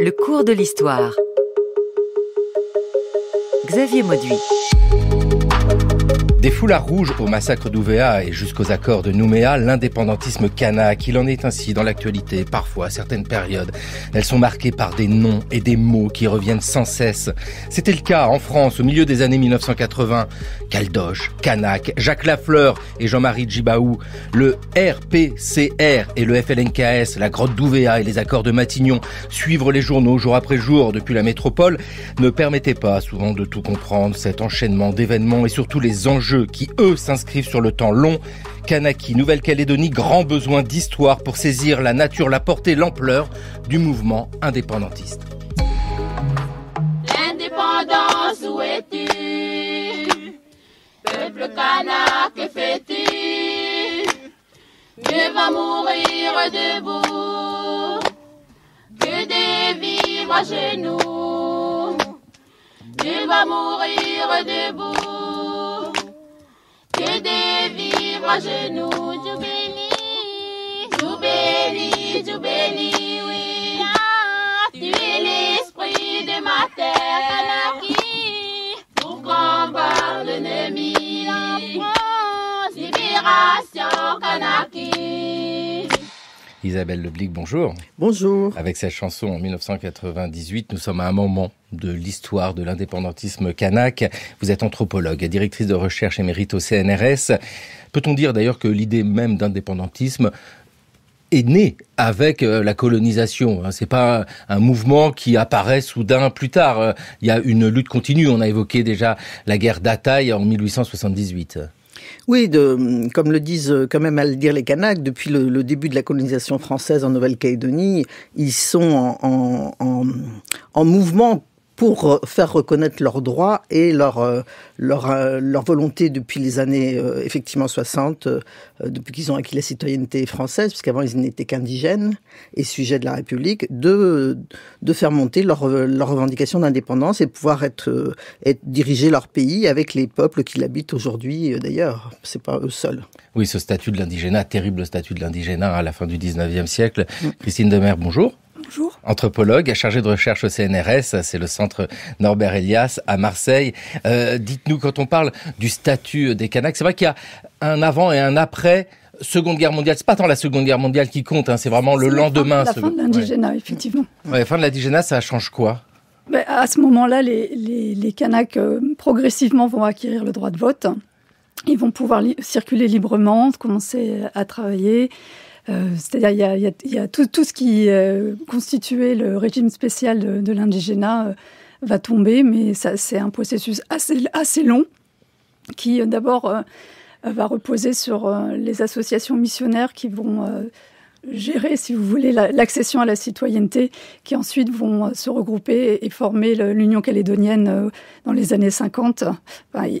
Le cours de l'histoire. Xavier Mauduit. Des foulards rouges au massacre d'Ouvéa et jusqu'aux accords de Nouméa, l'indépendantisme kanak, il en est ainsi dans l'actualité, parfois à certaines périodes. Elles sont marquées par des noms et des mots qui reviennent sans cesse. C'était le cas en France au milieu des années 1980. Caldoche, Kanak, Jacques Lafleur et Jean-Marie Djibaou, le RPCR et le FLNKS, la grotte d'ouvea et les accords de Matignon, suivre les journaux jour après jour depuis la métropole ne permettait pas souvent de tout comprendre cet enchaînement d'événements et surtout les enjeux qui, eux, s'inscrivent sur le temps long. Kanaki, Nouvelle-Calédonie, grand besoin d'histoire pour saisir la nature, la portée, l'ampleur du mouvement indépendantiste. L'indépendance, où es-tu Peuple kanak, que fais-tu Mieux va mourir debout que de vivre à genoux. Tu va mourir debout. Des vivres à genoux, Dieu béni, Dieu béni, Dieu béni, oui. Ah. tu es l'esprit de ma terre, qui pour combattre l'ennemi. libération, Kanaki. Isabelle Leblic, bonjour. Bonjour. Avec cette chanson en 1998, nous sommes à un moment de l'histoire de l'indépendantisme kanak. Vous êtes anthropologue, et directrice de recherche émérite au CNRS. Peut-on dire d'ailleurs que l'idée même d'indépendantisme est née avec euh, la colonisation. Hein? Ce n'est pas un mouvement qui apparaît soudain plus tard. Il y a une lutte continue. On a évoqué déjà la guerre d'Ataï en 1878. Oui, comme le disent euh, quand même à dire les Kanaks, depuis le, début de la colonisation française en Nouvelle-Calédonie, ils sont en, en mouvement pour euh, faire reconnaître leurs droits et leur, euh, leur, euh, leur volonté depuis les années effectivement 60, depuis qu'ils ont acquis la citoyenneté française, puisqu'avant ils n'étaient qu'indigènes et sujets de la République, de, de faire monter leur, leur revendication d'indépendance et pouvoir être, être, diriger leur pays avec les peuples qui l'habitent aujourd'hui d'ailleurs. C'est pas eux seuls. Oui, ce statut de l'indigénat, terrible statut de l'indigénat à la fin du 19e siècle. Mm. Christine Demers, bonjour. Bonjour. Anthropologue, chargé de recherche au CNRS, c'est le centre Norbert Elias à Marseille. Euh, dites-nous, quand on parle du statut des Kanaks, c'est vrai qu'il y a un avant et un après Seconde Guerre mondiale. C'est pas tant la Seconde Guerre mondiale qui compte, hein, c'est vraiment le lendemain. La fin de l'indigénat, effectivement. la fin de l'indigénat, ça change quoi ben, À ce moment-là, les, les, Kanaks euh, progressivement vont acquérir le droit de vote. Ils vont pouvoir circuler librement, commencer à travailler. Euh, c'est-à-dire, il y a, tout, ce qui euh, constituait le régime spécial de, l'indigénat euh, va tomber, mais c'est un processus assez long qui, d'abord, va reposer sur les associations missionnaires qui vont gérer, si vous voulez, l'accession à la citoyenneté, qui ensuite vont euh, se regrouper et former l'Union calédonienne euh, dans les années 50.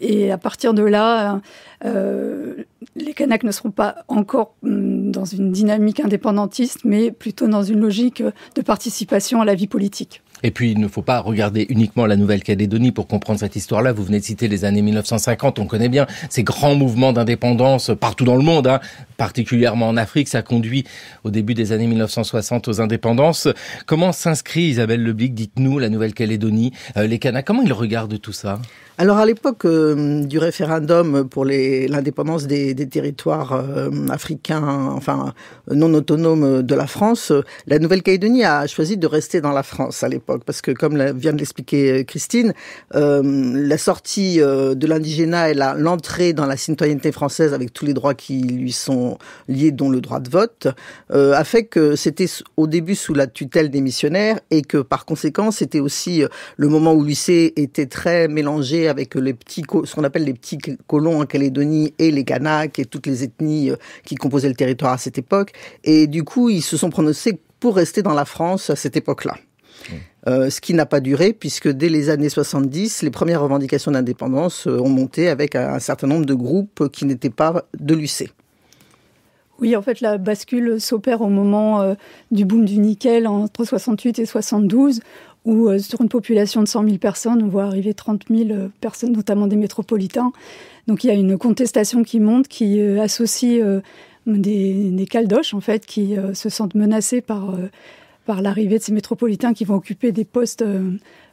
Et à partir de là, euh, les Kanaks ne seront pas encore hum, dans une dynamique indépendantiste, mais plutôt dans une logique de participation à la vie politique. Et puis, il ne faut pas regarder uniquement la Nouvelle-Calédonie pour comprendre cette histoire-là. Vous venez de citer les années 1950, on connaît bien ces grands mouvements d'indépendance partout dans le monde, hein. particulièrement en Afrique. Ça conduit au début des années 1960 aux indépendances. Comment s'inscrit, Isabelle Leblic, dites-nous, la Nouvelle-Calédonie, euh, les canas, Comment ils regardent tout ça alors à l'époque euh, du référendum pour l'indépendance des, des, territoires euh, africains, enfin non autonomes de la France, la Nouvelle-Calédonie a choisi de rester dans la France à l'époque parce que, comme la, vient de l'expliquer euh, Christine, la sortie de l'indigénat et l'entrée dans la citoyenneté française avec tous les droits qui lui sont liés, dont le droit de vote, a fait que c'était au début sous la tutelle des missionnaires et que par conséquent c'était aussi le moment où l'UIC était très mélangé avec les petits, ce qu'on appelle les petits colons en Calédonie et les Kanaks et toutes les ethnies euh, qui composaient le territoire à cette époque. Et du coup, ils se sont prononcés pour rester dans la France à cette époque-là. Mmh. Euh, ce qui n'a pas duré, puisque dès les années 70, les premières revendications d'indépendance euh, ont monté avec un certain nombre de groupes qui n'étaient pas de l'UC. Oui, en fait, la bascule s'opère au moment du boom du nickel entre 68 et 72 où euh, sur une population de 100 000 personnes, on voit arriver 30 000 euh, personnes, notamment des métropolitains. Donc il y a une contestation qui monte, qui euh, associe des, caldoches, en fait, qui se sentent menacés par, par l'arrivée de ces métropolitains qui vont occuper des postes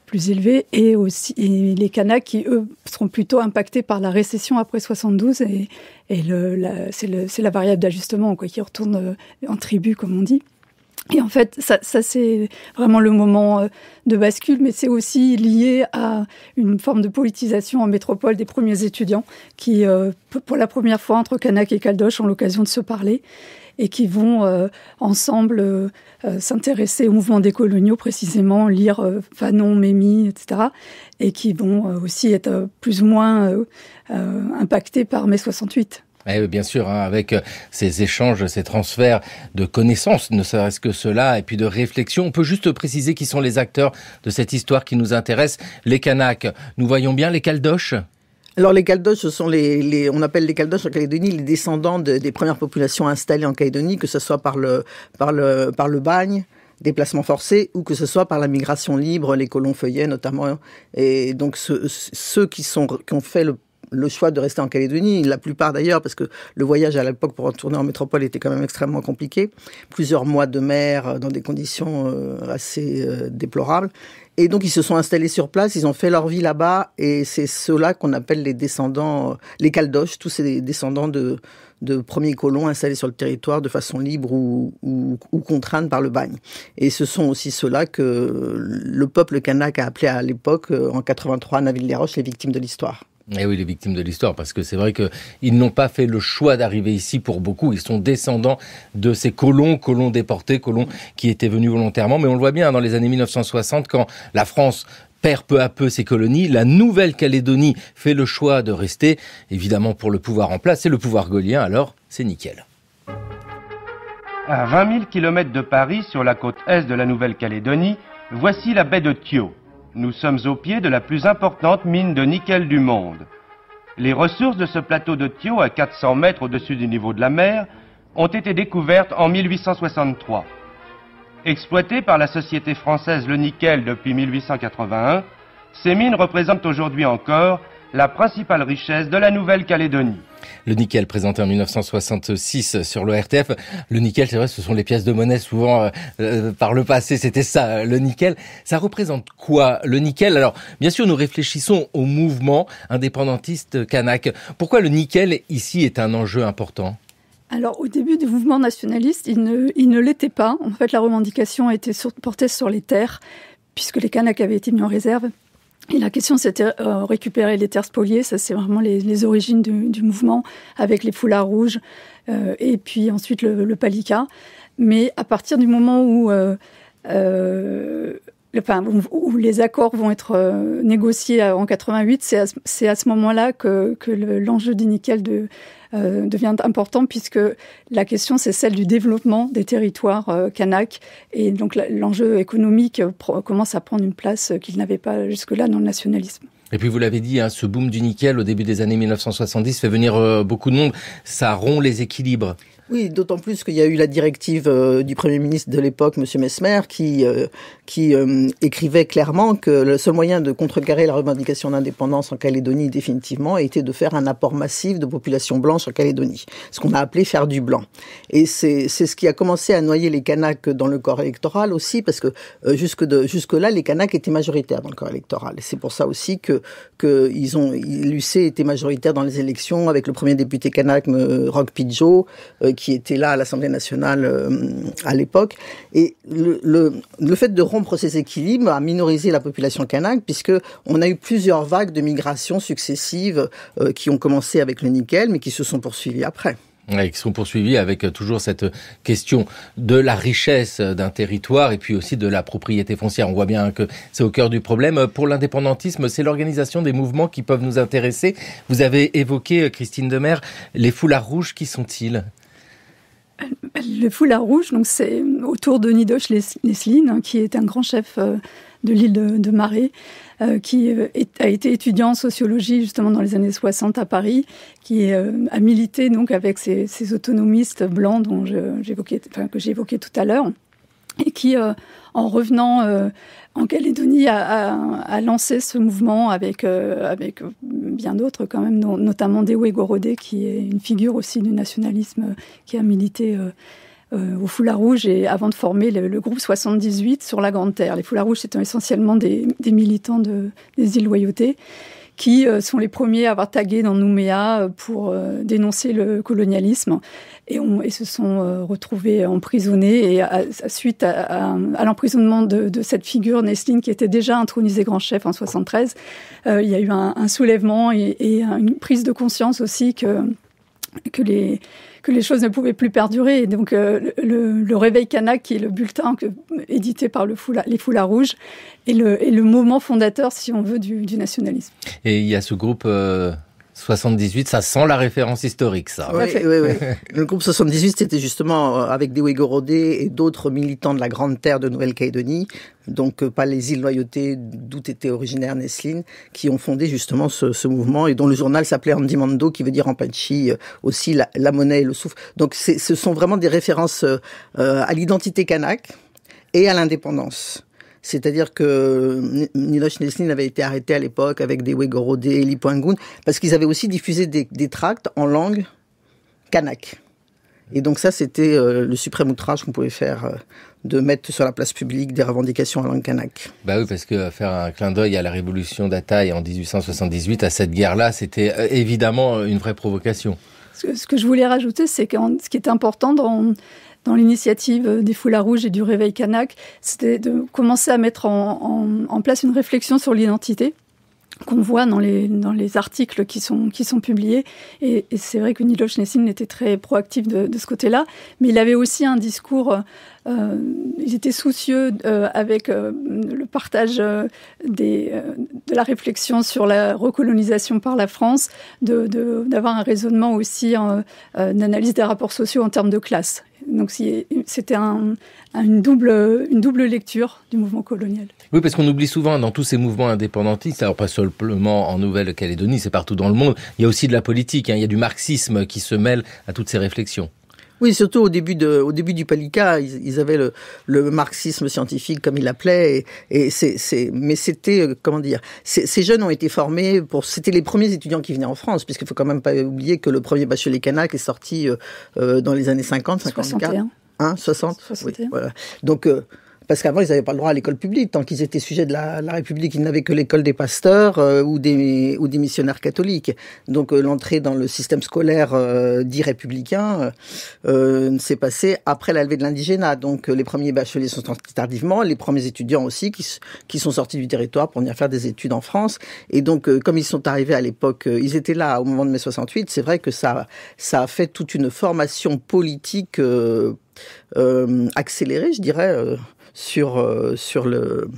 plus élevés et aussi les Kanaks qui, eux, seront plutôt impactés par la récession après 72 et, et c'est la variable d'ajustement qui retourne en tribu, comme on dit. Et en fait, ça, c'est vraiment le moment euh, de bascule, mais c'est aussi lié à une forme de politisation en métropole des premiers étudiants qui, euh, pour la première fois entre Kanak et Caldoche, ont l'occasion de se parler et qui vont euh, ensemble s'intéresser s'intéresser mouvement des coloniaux, précisément, lire Fanon, Mémy, etc. Et qui vont aussi être plus ou moins impactés par mai 68. Eh bien sûr, hein, avec euh, ces échanges, ces transferts de connaissances, ne serait-ce que cela, et puis de réflexion, on peut juste préciser qui sont les acteurs de cette histoire qui nous intéresse. Les Kanaks, nous voyons bien les Caldoches alors les Caldoches, ce sont les, on appelle les Caldoches en Calédonie les descendants des premières populations installées en Calédonie, que ce soit par le, par le, par le bagne, déplacement forcé, ou que ce soit par la migration libre, les colons feuillets notamment. Et donc ceux, ceux qui, sont, qui ont fait le le choix de rester en Calédonie, la plupart d'ailleurs, parce que le voyage à l'époque pour retourner en métropole était quand même extrêmement compliqué, plusieurs mois de mer euh, dans des conditions euh, assez euh, déplorables. Et donc ils se sont installés sur place, ils ont fait leur vie là-bas, et c'est ceux-là qu'on appelle les descendants, les Caldoches, tous ces descendants de, premiers colons installés sur le territoire de façon libre ou, contrainte par le bagne. Et ce sont aussi ceux-là que le peuple kanak a appelé à l'époque, en 83, naville des roches les victimes de l'histoire. Et eh oui, les victimes de l'histoire, parce que c'est vrai qu'ils n'ont pas fait le choix d'arriver ici pour beaucoup. Ils sont descendants de ces colons, colons déportés, colons qui étaient venus volontairement. Mais on le voit bien dans les années 1960, quand la France perd peu à peu ses colonies. La Nouvelle-Calédonie fait le choix de rester, évidemment pour le pouvoir en place et le pouvoir gaulien, alors c'est nickel. À 20 000 km de Paris, sur la côte est de la Nouvelle-Calédonie, voici la baie de Thio. Nous sommes au pied de la plus importante mine de nickel du monde. Les ressources de ce plateau de Thio, à 400 mètres au-dessus du niveau de la mer, ont été découvertes en 1863. Exploitées par la société française Le Nickel depuis 1881, ces mines représentent aujourd'hui encore la principale richesse de la Nouvelle-Calédonie. Le nickel présenté en 1966 sur l'ORTF. Le nickel, c'est vrai, ce sont les pièces de monnaie souvent euh, euh, par le passé, c'était ça, euh, le nickel. Ça représente quoi le nickel Alors, bien sûr, nous réfléchissons au mouvement indépendantiste kanak. Pourquoi le nickel ici est un enjeu important alors, au début du mouvement nationaliste, il ne, il ne l'était pas. En fait, la revendication était été portée sur les terres, puisque les Kanaks avaient été mis en réserve et la question, c'était euh, récupérer les terres spoliées. Ça, c'est vraiment les, origines du, mouvement avec les foulards rouges euh, et puis ensuite le, palika. Mais à partir du moment où, euh, les accords vont être négociés en 88, c'est à, ce moment-là que, l'enjeu du nickel de euh, devient important puisque la question c'est celle du développement des territoires euh, et donc l'enjeu économique euh, commence à prendre une place euh, qu'il n'avait pas jusque-là dans le nationalisme. Et puis vous l'avez dit, hein, ce boom du nickel au début des années 1970 fait venir beaucoup de monde, ça rompt les équilibres. Oui, d'autant plus qu'il y a eu la directive euh, du Premier ministre de l'époque, M. Mesmer, qui, euh, qui euh, écrivait clairement que le seul moyen de contrecarrer la revendication d'indépendance en Calédonie définitivement était de faire un apport massif de population blanche en Calédonie, ce qu'on a appelé faire du blanc. Et c'est ce qui a commencé à noyer les Kanaks dans le corps électoral aussi, parce que jusque de, jusque-là, les Kanaks étaient majoritaires dans le corps électoral. C'est pour ça aussi que, que ils ont, l'UC était majoritaire dans les élections avec le premier député Kanak, Rock Pidgeot, qui était là à l'Assemblée nationale euh, à l'époque. Et le, le, fait de rompre ces équilibres a minorisé la population kanak, puisque on a eu plusieurs vagues de migrations successives euh, qui ont commencé avec le nickel, mais qui se sont poursuivies après. Et qui sont poursuivies avec euh, toujours cette question de la richesse d'un territoire et puis aussi de la propriété foncière. On voit bien que c'est au cœur du problème. Pour l'indépendantisme, c'est l'organisation des mouvements qui peuvent nous intéresser. Vous avez évoqué, Christine Demer, les foulards rouges, qui sont-ils le foulard rouge, donc c'est autour de Nidoche Lesline, hein, qui est un grand chef euh, de l'île de, Marais, euh, qui euh, a été étudiant en sociologie justement dans les années 60 à Paris, qui a milité donc avec ces, autonomistes blancs dont j'évoquais, enfin, que j'évoquais tout à l'heure, et qui, en revenant en Calédonie a, lancé ce mouvement avec, euh, avec bien d'autres quand même, notamment Dewe Gorodé, qui est une figure aussi du nationalisme euh, qui a milité euh, au Foulard Rouge et avant de former le, groupe 78 sur la Grande Terre. Les Foulards Rouges étant essentiellement des, militants des îles Loyauté qui euh, sont les premiers à avoir tagué dans Nouméa euh, pour euh, dénoncer le colonialisme. Et, se sont retrouvés emprisonnés. Et à, suite à, l'emprisonnement de, cette figure, Neslin, qui était déjà intronisée grand chef en 73, il y a eu un, soulèvement et, et, une prise de conscience aussi que, que les que les choses ne pouvaient plus perdurer. Et donc, euh, le, Réveil Canac, qui est le bulletin édité par le les Foulards Rouges, est le, moment fondateur, si on veut, du, nationalisme. Et il y a ce groupe euh, 78, ça sent la référence historique, ça. Oui, oui, oui. Le groupe 78, c'était justement euh, avec des Gorodé et d'autres militants de la Grande Terre de Nouvelle-Calédonie, donc euh, pas les îles Loyauté d'où était originaire Nesline, qui ont fondé justement ce, mouvement et dont le journal s'appelait Andimando, qui veut dire en panchi euh, aussi la, monnaie et le souffle. Donc ce sont vraiment des références à l'identité kanak et à l'indépendance. C'est-à-dire que euh, nidoch Nestlin avait été arrêté à l'époque avec des Wegorodés et parce qu'ils avaient aussi diffusé des, tracts en langue kanak. Et donc ça, c'était euh, le suprême outrage qu'on pouvait faire euh, de mettre sur la place publique des revendications en langue kanak. Bah oui, parce que faire un clin d'œil à la révolution d'Ataï en 1878, à cette guerre-là, c'était évidemment une vraie provocation. Ce que, ce que je voulais rajouter, c'est que ce qui est important dans dans l'initiative euh, des Foulards Rouges et du Réveil Kanak, c'était de commencer à mettre en, place une réflexion sur l'identité qu'on voit dans les, dans les articles qui sont, qui sont publiés. Et, c'est vrai que Nilo Nessin était très proactif de, ce côté-là, mais il avait aussi un discours, euh, il était soucieux euh, avec le partage des, de la réflexion sur la recolonisation par la France, d'avoir de, un raisonnement aussi analyse des rapports sociaux en termes de classe. Donc c'était une, double, lecture du mouvement colonial. Oui, parce qu'on oublie souvent dans tous ces mouvements indépendantistes, alors pas seulement en Nouvelle-Calédonie, c'est partout dans le monde, il y a aussi de la politique, hein, il y a du marxisme qui se mêle à toutes ces réflexions. Oui, surtout au début, de, au début du Palika, ils, avaient le, le, marxisme scientifique, comme il l'appelait. Et, et c'est, mais c'était, euh, comment dire, ces jeunes ont été formés pour. C'était les premiers étudiants qui venaient en France, puisqu'il faut quand même pas oublier que le premier bachelier Canac est sorti euh, euh, dans les années 50, 54. 61. Hein, 60, 61. voilà. Donc, parce qu'avant, ils n'avaient pas le droit à l'école publique. Tant qu'ils étaient sujets de la, la République, ils n'avaient que l'école des pasteurs euh, ou, des, ou des missionnaires catholiques. Donc euh, l'entrée dans le système scolaire euh, dit républicain s'est passée après la levée de l'indigénat. Donc les premiers bacheliers sont sortis tardivement, les premiers étudiants aussi qui, qui sont sortis du territoire pour venir faire des études en France. Et donc comme ils sont arrivés à l'époque, ils étaient là au moment de mai 68, c'est vrai que ça, ça a fait toute une formation politique euh, je dirais, sur, euh, sur le,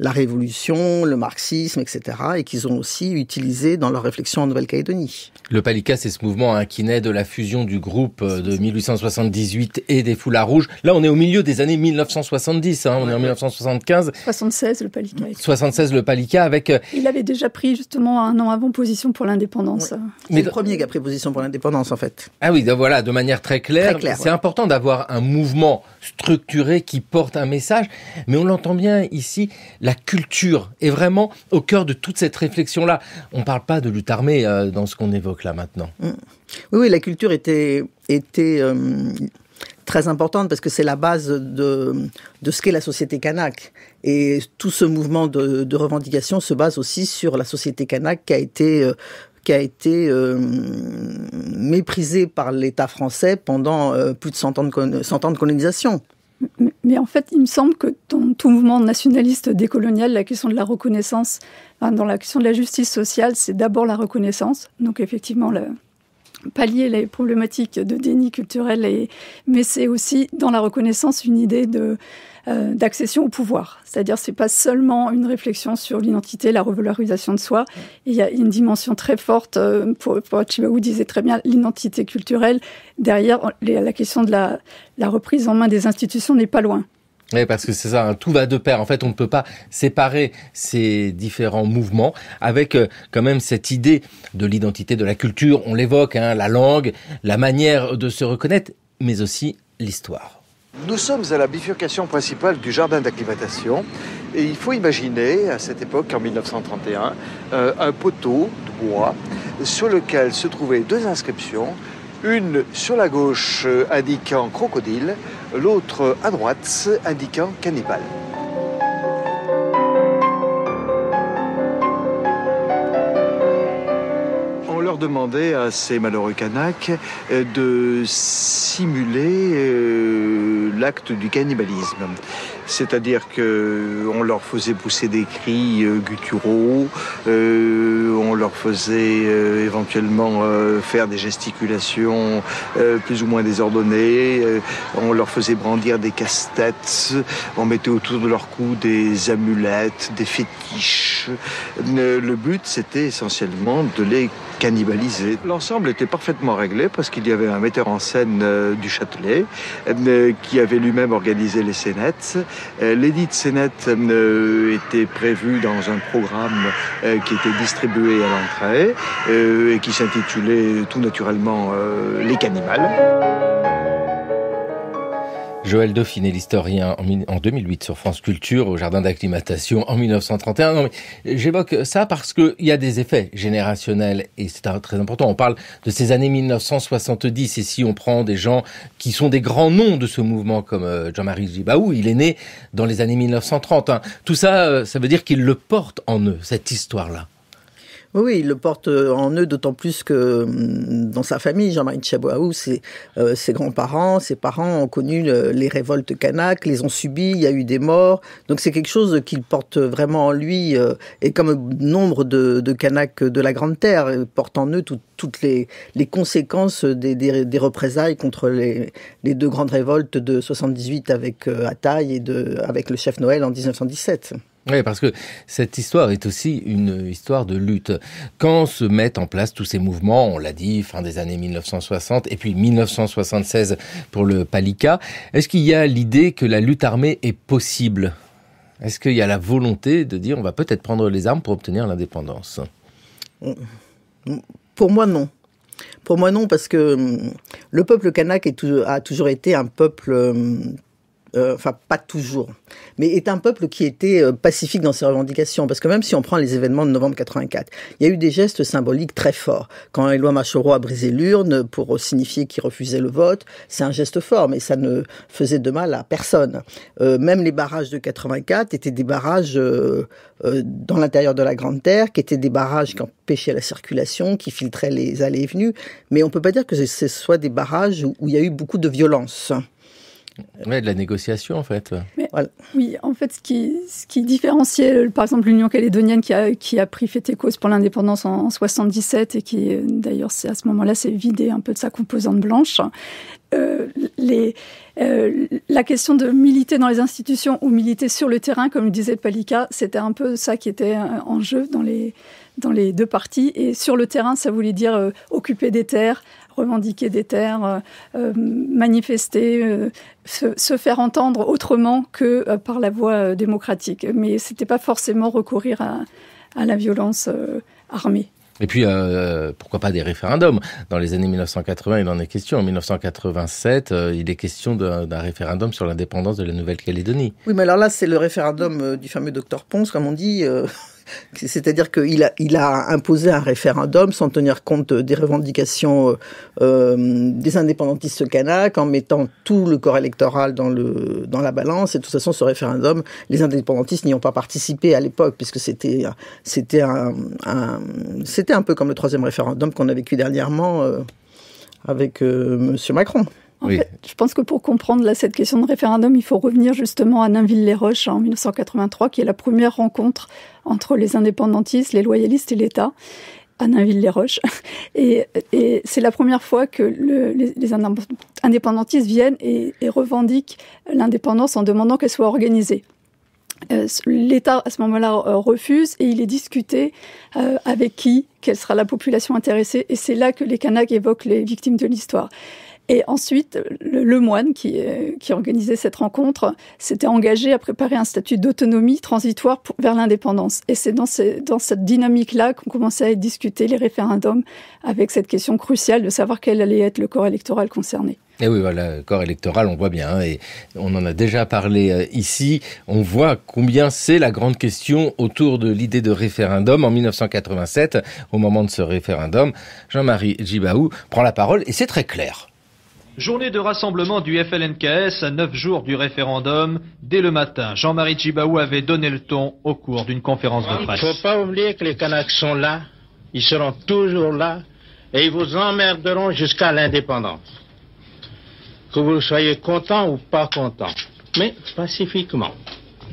la révolution, le marxisme, etc., et qu'ils ont aussi utilisé dans leur réflexion en Nouvelle-Calédonie. Le Palika, c'est ce mouvement hein, qui naît de la fusion du groupe euh, de 1878 et des Foulards Rouges. Là, on est au milieu des années 1970, hein, on est en 1975. 76, le Palika. 76, le Palika, avec... Euh, Il avait déjà pris justement un an avant position pour l'indépendance. C'est le premier qui a pris position pour l'indépendance, en fait. Ah oui, voilà, de manière très claire. C'est important d'avoir un mouvement structuré qui porte un message mais on l'entend bien ici, la culture est vraiment au cœur de toute cette réflexion-là. On ne parle pas de lutte armée euh, dans ce qu'on évoque là maintenant. Mm. Oui, oui, la culture était, euh, très importante parce que c'est la base de, ce qu'est la société kanak. Et tout ce mouvement de, revendication se base aussi sur la société kanak qui a été... Euh, méprisée par l'État français pendant plus de de, 100 ans de colonisation. Mais, en fait, il me semble que dans tout mouvement nationaliste décolonial, la question de la reconnaissance, dans la question de la justice sociale, c'est d'abord la reconnaissance. Donc effectivement, le, pallier les problématiques de déni culturel, et, mais c'est aussi dans la reconnaissance une idée de euh, d'accession au pouvoir. C'est-à-dire, c'est pas seulement une réflexion sur l'identité, la revalorisation de soi. Il y a une dimension très forte. Euh, pour, pour disait très bien l'identité culturelle. Derrière, la question de la, la reprise en main des institutions n'est pas loin. Oui, parce que c'est ça, hein. tout va de pair. En fait, on ne peut pas séparer ces différents mouvements avec euh, quand même cette idée de l'identité, de la culture. On l'évoque, hein, la langue, la manière de se reconnaître, mais aussi l'histoire. Nous sommes à la bifurcation principale du jardin d'acclimatation et il faut imaginer à cette époque, en 1931, euh, un poteau de bois sur lequel se trouvaient deux inscriptions, une sur la gauche euh, indiquant crocodile, l'autre à droite indiquant cannibale. demandait, à ces malheureux canaques, euh, de simuler l'acte du cannibalisme. C'est-à-dire que on leur faisait pousser des cris euh, gutturaux, euh, on leur faisait euh, éventuellement faire des gesticulations plus ou moins désordonnées, on leur faisait brandir des casse-têtes, on mettait autour de leur cou des amulettes, des fétiches. Le but, c'était essentiellement de les L'ensemble était parfaitement réglé parce qu'il y avait un metteur en scène euh, du Châtelet euh, qui avait lui-même organisé les scénettes. Euh, l'édit était prévu dans un programme qui était distribué à l'entrée et qui s'intitulait tout naturellement Les Cannibales. Joël est l'historien, en 2008 sur France Culture, au Jardin d'acclimatation en 1931. J'évoque ça parce qu'il y a des effets générationnels et c'est très important. On parle de ces années 1970 et si on prend des gens qui sont des grands noms de ce mouvement comme euh, Jean-Marie Gibaou, il est né dans les années 1930. Hein. Tout ça, euh, ça veut dire qu'il le porte en eux, cette histoire-là. Oui, il le porte euh, en eux, d'autant plus que hum, dans sa famille, Jean-Marie Tchabouaou, ses, euh, ses grands-parents, ses parents ont connu les révoltes kanak, les ont subies, il y a eu des morts. Donc c'est quelque chose qu'il porte vraiment en lui, euh, et comme nombre de, de Kanaks de la Grande Terre, il porte en eux toutes les, conséquences des, représailles contre les, deux grandes révoltes de 78 avec Attaï et de, avec le chef Noël en 1917. Oui, parce que cette histoire est aussi une histoire de lutte. Quand se mettent en place tous ces mouvements, on l'a dit, fin des années 1960 et puis 1976 pour le Palika, est-ce qu'il y a l'idée que la lutte armée est possible Est-ce qu'il y a la volonté de dire on va peut-être prendre les armes pour obtenir l'indépendance Pour moi, non. Pour moi, non, parce que hum, le peuple kanak a toujours été un peuple hum, euh, enfin pas toujours, mais est un peuple qui était euh, pacifique dans ses revendications. Parce que même si on prend les événements de novembre 84, il y a eu des gestes symboliques très forts. Quand Éloi Machoro a brisé l'urne pour signifier qu'il refusait le vote, c'est un geste fort, mais ça ne faisait de mal à personne. Euh, même les barrages de 84 étaient des barrages dans l'intérieur de la Grande Terre, qui étaient des barrages qui empêchaient la circulation, qui filtraient les allées et venues. Mais on ne peut pas dire que ce soit des barrages où il y a eu beaucoup de violence de la négociation en fait. Oui, en fait, ce qui, ce différenciait, euh, par exemple, l'Union calédonienne qui a, qui a pris fête et cause pour l'indépendance en, 77 et qui, euh, d'ailleurs, c'est à ce moment-là, s'est vidé un peu de sa composante blanche. Euh, la question de militer dans les institutions ou militer sur le terrain, comme le disait Palika, c'était un peu ça qui était en jeu dans les, dans les deux parties. Et sur le terrain, ça voulait dire occuper des terres, revendiquer des terres, euh, euh, manifester, euh, se, faire entendre autrement que par la voie démocratique. Mais ce n'était pas forcément recourir à, la violence armée. Et puis, pourquoi pas des référendums Dans les années 1980, il en est question. En 1987, il est question d'un référendum sur l'indépendance de la Nouvelle-Calédonie. Oui, mais alors là, c'est le référendum du fameux docteur Ponce, comme on dit. C'est-à-dire qu'il a, il a imposé un référendum sans tenir compte des revendications euh, euh, des indépendantistes canaques, en mettant tout le corps électoral dans, la balance. Et de toute façon, ce référendum, les indépendantistes n'y ont pas participé à l'époque, puisque c'était, un, peu comme le troisième référendum qu'on a vécu dernièrement euh, avec M. Macron je pense que pour comprendre cette question de référendum, il faut revenir justement à Nainville-les-Roches en 1983, qui est la première rencontre entre les indépendantistes, les loyalistes et l'État à Nainville-les-Roches. Et, c'est la première fois que les, indépendantistes viennent et, revendiquent l'indépendance en demandant qu'elle soit organisée. Euh, L'État, à ce moment-là, euh, refuse et il est discuté euh, avec qui, quelle sera la population intéressée. Et c'est là que les Kanaks évoquent les victimes de l'histoire. Et ensuite, le, moine euh, qui, organisait cette rencontre s'était engagé à préparer un statut d'autonomie transitoire vers l'indépendance. Et c'est dans, cette dynamique-là qu'on commençait à discuter les référendums avec cette question cruciale de savoir quel allait être le corps électoral concerné. Et eh oui, voilà, le corps électoral, on voit bien, hein, et on en a déjà parlé euh, ici, on voit combien c'est la grande question autour de l'idée de référendum. En 1987, au moment de ce référendum, Jean-Marie Gibaou prend la parole et c'est très clair. Journée de rassemblement du FLNKS à neuf jours du référendum. Dès le matin, Jean-Marie Djibaou avait donné le ton au cours d'une conférence de presse. Il ne faut pas oublier que les Kanaks sont là, ils seront toujours là, et ils vous emmerderont jusqu'à l'indépendance. Que vous soyez content ou pas content, mais pacifiquement,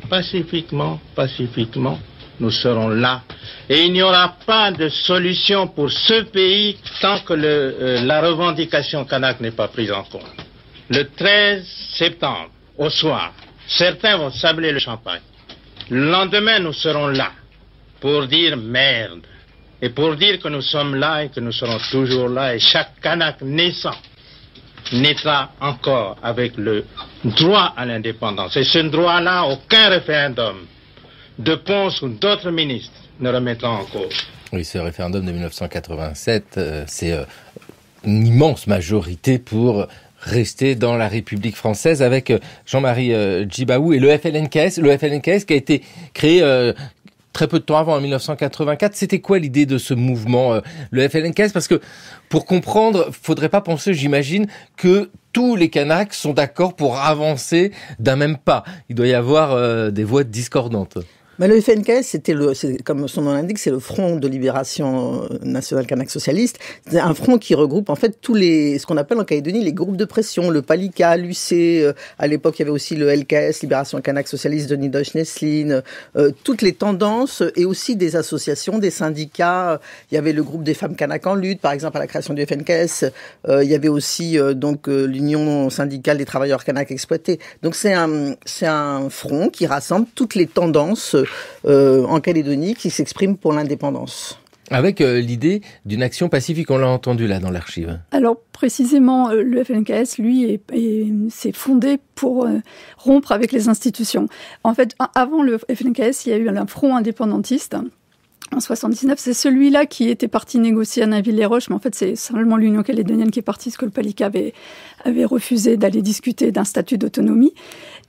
pacifiquement, pacifiquement, nous serons là. Et il n'y aura pas de solution pour ce pays tant que euh, la revendication kanak n'est pas prise en compte. Le 13 septembre, au soir, certains vont sabler le champagne. Le lendemain, nous serons là pour dire merde. Et pour dire que nous sommes là et que nous serons toujours là. Et chaque kanak naissant naîtra encore avec le droit à l'indépendance. Et ce droit-là, aucun référendum de Ponce ou d'autres ministres ne remettant en cause. Oui, ce référendum de 1987, euh, c'est euh, une immense majorité pour rester dans la République française avec euh, Jean-Marie Djibaou et le FLNKS. Le FLNKS qui a été créé très peu de temps avant, en 1984. C'était quoi l'idée de ce mouvement, le FLNKS Parce que pour comprendre, faudrait pas penser, j'imagine, que tous les Kanaks sont d'accord pour avancer d'un même pas. Il doit y avoir des voix discordantes. Bah, le FNKS, c'était le, comme son nom l'indique, c'est le Front de Libération euh, Nationale Kanak Socialiste. C'est un front qui regroupe en fait tous les, ce qu'on appelle en Calédonie les groupes de pression, le PALICA, l'UC. Euh, à l'époque, il y avait aussi le LKS, Libération Kanak Socialiste de Nidosh neslin euh, toutes les tendances et aussi des associations, des syndicats. Il y avait le groupe des femmes Kanak en lutte, par exemple, à la création du FNKS. il y avait aussi donc l'Union syndicale des travailleurs Kanak exploités. Donc c'est un, c'est un front qui rassemble toutes les tendances euh, en Calédonie qui s'exprime pour l'indépendance. Avec euh, l'idée d'une action pacifique, on l'a entendu là dans l'archive. Alors précisément, euh, le FNKS, lui, s'est fondé pour rompre avec les institutions. En fait, avant le FNKS, il y a eu un front indépendantiste en 79, c'est celui-là qui était parti négocier à Naville-les-Roches, mais en fait, c'est simplement l'Union calédonienne qui est partie, parce que le Palika avait, avait refusé d'aller discuter d'un statut d'autonomie.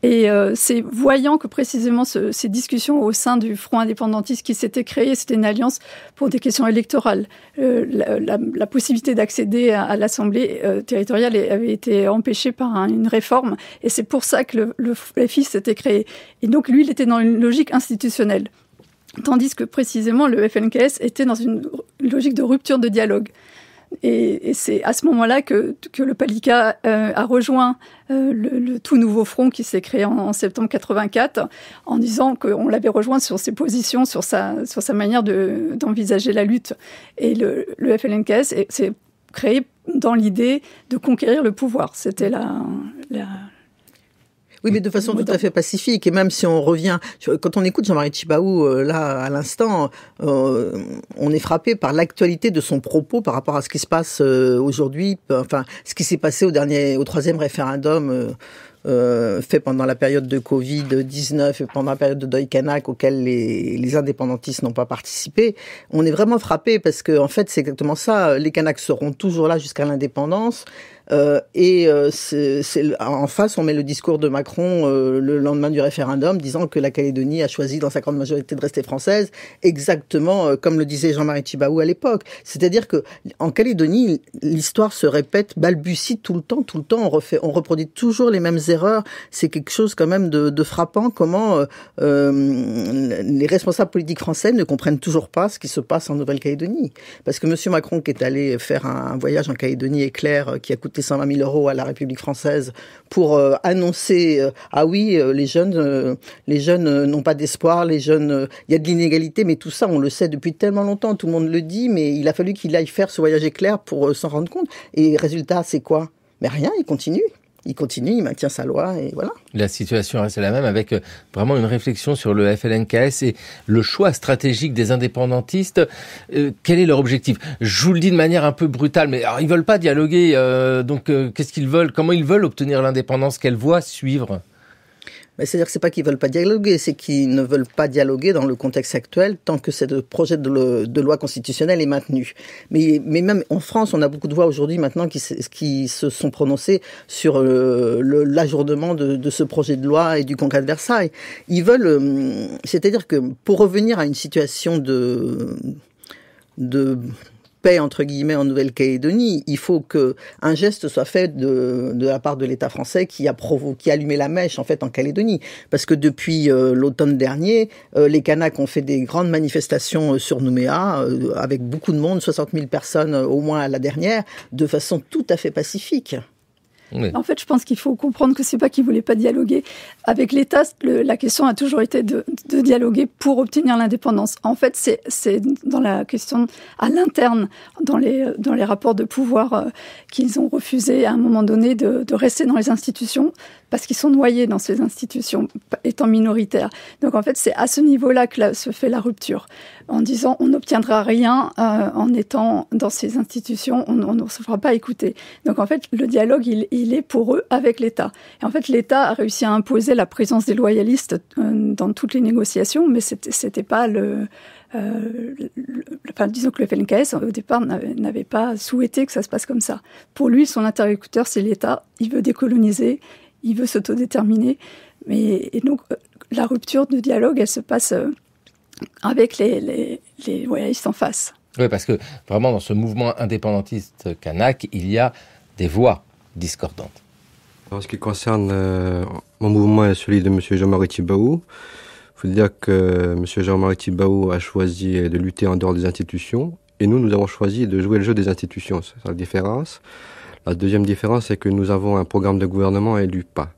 Et euh, c'est voyant que précisément ces discussions au sein du Front indépendantiste qui s'était créé, c'était une alliance pour des questions électorales. Euh, la, possibilité d'accéder à, l'Assemblée euh, territoriale avait été empêchée par une réforme, et c'est pour ça que le, le, le s'était créé. Et donc, lui, il était dans une logique institutionnelle. Tandis que précisément, le FNKS était dans une logique de rupture de dialogue. Et, c'est à ce moment-là que, le Palika euh, a rejoint euh, le, tout nouveau front qui s'est créé en, septembre 84, en disant qu'on l'avait rejoint sur ses positions, sur sa, sur sa manière d'envisager la lutte. Et le, le FLNKS s'est créé dans l'idée de conquérir le pouvoir. C'était la, la, oui, mais de façon tout à fait pacifique. Et même si on revient, quand on écoute Jean-Marie Chibaou, euh, là, à l'instant, euh, on est frappé par l'actualité de son propos par rapport à ce qui se passe euh, aujourd'hui, enfin, ce qui s'est passé au dernier, au troisième référendum. fait pendant la période de Covid-19 et pendant la période de Doi Kanak, auquel les, les indépendantistes n'ont pas participé, on est vraiment frappé parce que en fait c'est exactement ça. Les Kanaks seront toujours là jusqu'à l'indépendance. Euh, et euh, c'est, en face, on met le discours de Macron euh, le lendemain du référendum, disant que la Calédonie a choisi dans sa grande majorité de rester française, exactement comme le disait Jean-Marie Tibaou à l'époque. C'est-à-dire que en Calédonie, l'histoire se répète, balbutie tout le temps, tout le temps. On refait, on reproduit toujours les mêmes erreurs. C'est quelque chose quand même de, de frappant comment les responsables politiques français ne comprennent toujours pas ce qui se passe en Nouvelle-Calédonie, parce que Monsieur Macron, qui est allé faire un, un voyage en Calédonie éclair, qui a coûté 120 000 euros à la République française pour euh, annoncer euh, ah oui euh, les jeunes les jeunes n'ont pas d'espoir les jeunes il y a de l'inégalité mais tout ça on le sait depuis tellement longtemps tout le monde le dit mais il a fallu qu'il aille faire ce voyage éclair pour s'en rendre compte et résultat c'est quoi mais rien il continue il continue, il maintient sa loi et voilà. La situation reste la même avec euh, vraiment une réflexion sur le FLNKS et le choix stratégique des indépendantistes. Euh, quel est leur objectif Je vous le dis de manière un peu brutale, mais ils ils veulent pas dialoguer. Euh, donc qu'est-ce qu'ils veulent Comment ils veulent obtenir l'indépendance Quelle voie suivre c'est-à-dire que c'est pas qu'ils veulent pas dialoguer, c'est qu'ils ne veulent pas dialoguer dans le contexte actuel tant que ce projet de, loi constitutionnelle est maintenu. Mais, même en France, on a beaucoup de voix aujourd'hui maintenant qui, se sont prononcées sur euh, l'ajournement de, ce projet de loi et du congrès de Versailles. Ils veulent, euh, c'est-à-dire que pour revenir à une situation de paix entre guillemets en Nouvelle-Calédonie, il faut que un geste soit fait de, la part de l'État français qui a provoqué, qui allumé la mèche en fait en Calédonie, parce que depuis euh, l'automne dernier, euh, les Kanaks ont fait des grandes manifestations euh, sur Nouméa avec beaucoup de monde, 60 000 personnes au moins à la dernière, de façon tout à fait pacifique. En fait, je pense qu'il faut comprendre que c'est pas qu'ils voulaient pas dialoguer avec l'État. La question a toujours été de, dialoguer pour obtenir l'indépendance. En fait, c'est dans la question à l'interne, dans les rapports de pouvoir euh, qu'ils ont refusé à un moment donné de rester dans les institutions parce qu'ils sont noyés dans ces institutions, étant minoritaires. Donc en fait, c'est à ce niveau-là que là, se fait la rupture, en disant on n'obtiendra rien euh, en étant dans ces institutions, on ne se fera pas écouter. Donc en fait, le dialogue, il, est pour eux avec l'État. Et en fait, l'État a réussi à imposer la présence des loyalistes euh, dans toutes les négociations, mais c'était pas euh, le... enfin, disons que le FNKS, au départ, n'avait pas souhaité que ça se passe comme ça. Pour lui, son interlocuteur, c'est l'État. Il veut décoloniser il veut s'autodéterminer. Mais, et donc, euh, la rupture de dialogue, elle se passe euh, avec les, les, en face. Oui, parce que vraiment, dans ce mouvement indépendantiste kanak, il y a des voix discordantes. En ce qui concerne euh, mon mouvement et celui de M. Jean-Marie Thibault, il faut dire que M. Jean-Marie Thibault a choisi de lutter en dehors des institutions et nous, nous avons choisi de jouer le jeu des institutions. C'est la différence. La deuxième différence, c'est que nous avons un programme de gouvernement élu pas.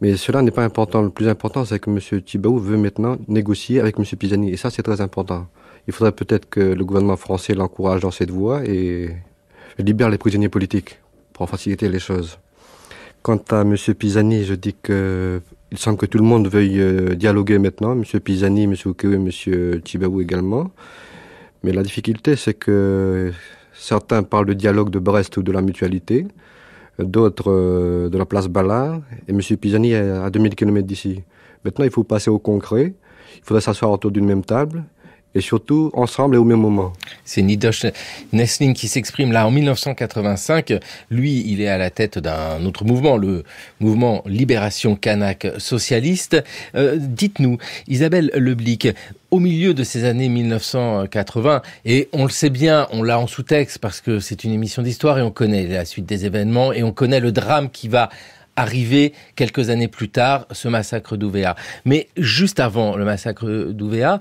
Mais cela n'est pas important. Le plus important, c'est que M. Thibault veut maintenant négocier avec M. Pisani. Et ça, c'est très important. Il faudrait peut-être que le gouvernement français l'encourage dans cette voie et libère les prisonniers politiques pour faciliter les choses. Quant à M. Pisani, je dis que il semble que tout le monde veuille euh, dialoguer maintenant, M. Pisani, M. Okeo et M. Thibault également. Mais la difficulté, c'est que Certains parlent de dialogue de Brest ou de la mutualité, d'autres euh, de la place Ballard, et M. Pisani est à 2000 km d'ici. Maintenant, il faut passer au concret, il faudrait s'asseoir autour d'une même table, et surtout ensemble et au même moment. C'est Nidosh Nesling qui s'exprime là en 1985. Lui, il est à la tête d'un autre mouvement, le mouvement Libération Kanak Socialiste. Euh, dites-nous, Isabelle Leblic, au milieu de ces années 1980, et on le sait bien, on l'a en sous-texte parce que c'est une émission d'histoire et on connaît la suite des événements et on connaît le drame qui va arriver quelques années plus tard, ce massacre d'Ouvéa. Mais juste avant le massacre d'Ouvéa,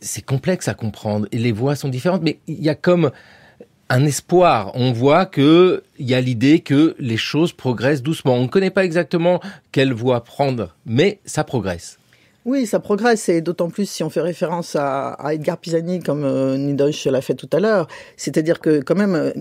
c'est complexe à comprendre et les voies sont différentes, mais il y a comme un espoir. On voit que il y a l'idée que les choses progressent doucement. On ne connaît pas exactement quelle voie prendre, mais ça progresse. Oui, ça progresse et d'autant plus si on fait référence à, Edgar Pisani comme euh, l'a fait tout à l'heure. C'est-à-dire que quand même, euh,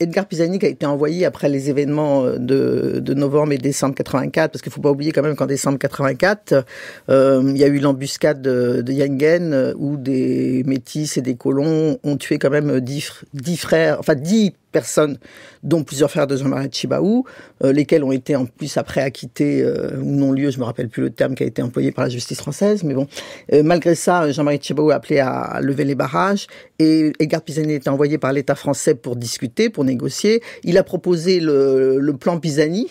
Edgar Pisani a été envoyé après les événements euh, de, novembre et décembre 84, parce qu'il faut pas oublier quand même qu'en décembre 84, euh, il y a eu l'embuscade de, de Yangen où des métis et des colons ont tué quand même dix, dix frères, enfin dix personnes, dont plusieurs frères de Jean-Marie Chibaou, euh, lesquels ont été en plus après acquittés euh, ou non lieu, je me rappelle plus le terme qui a été employé par la justice française, mais bon. Euh, malgré ça, Jean-Marie Chibaou a appelé à lever les barrages et Edgar Pisani était envoyé par l'État français pour discuter, pour négocier. Il a proposé le plan Pisani,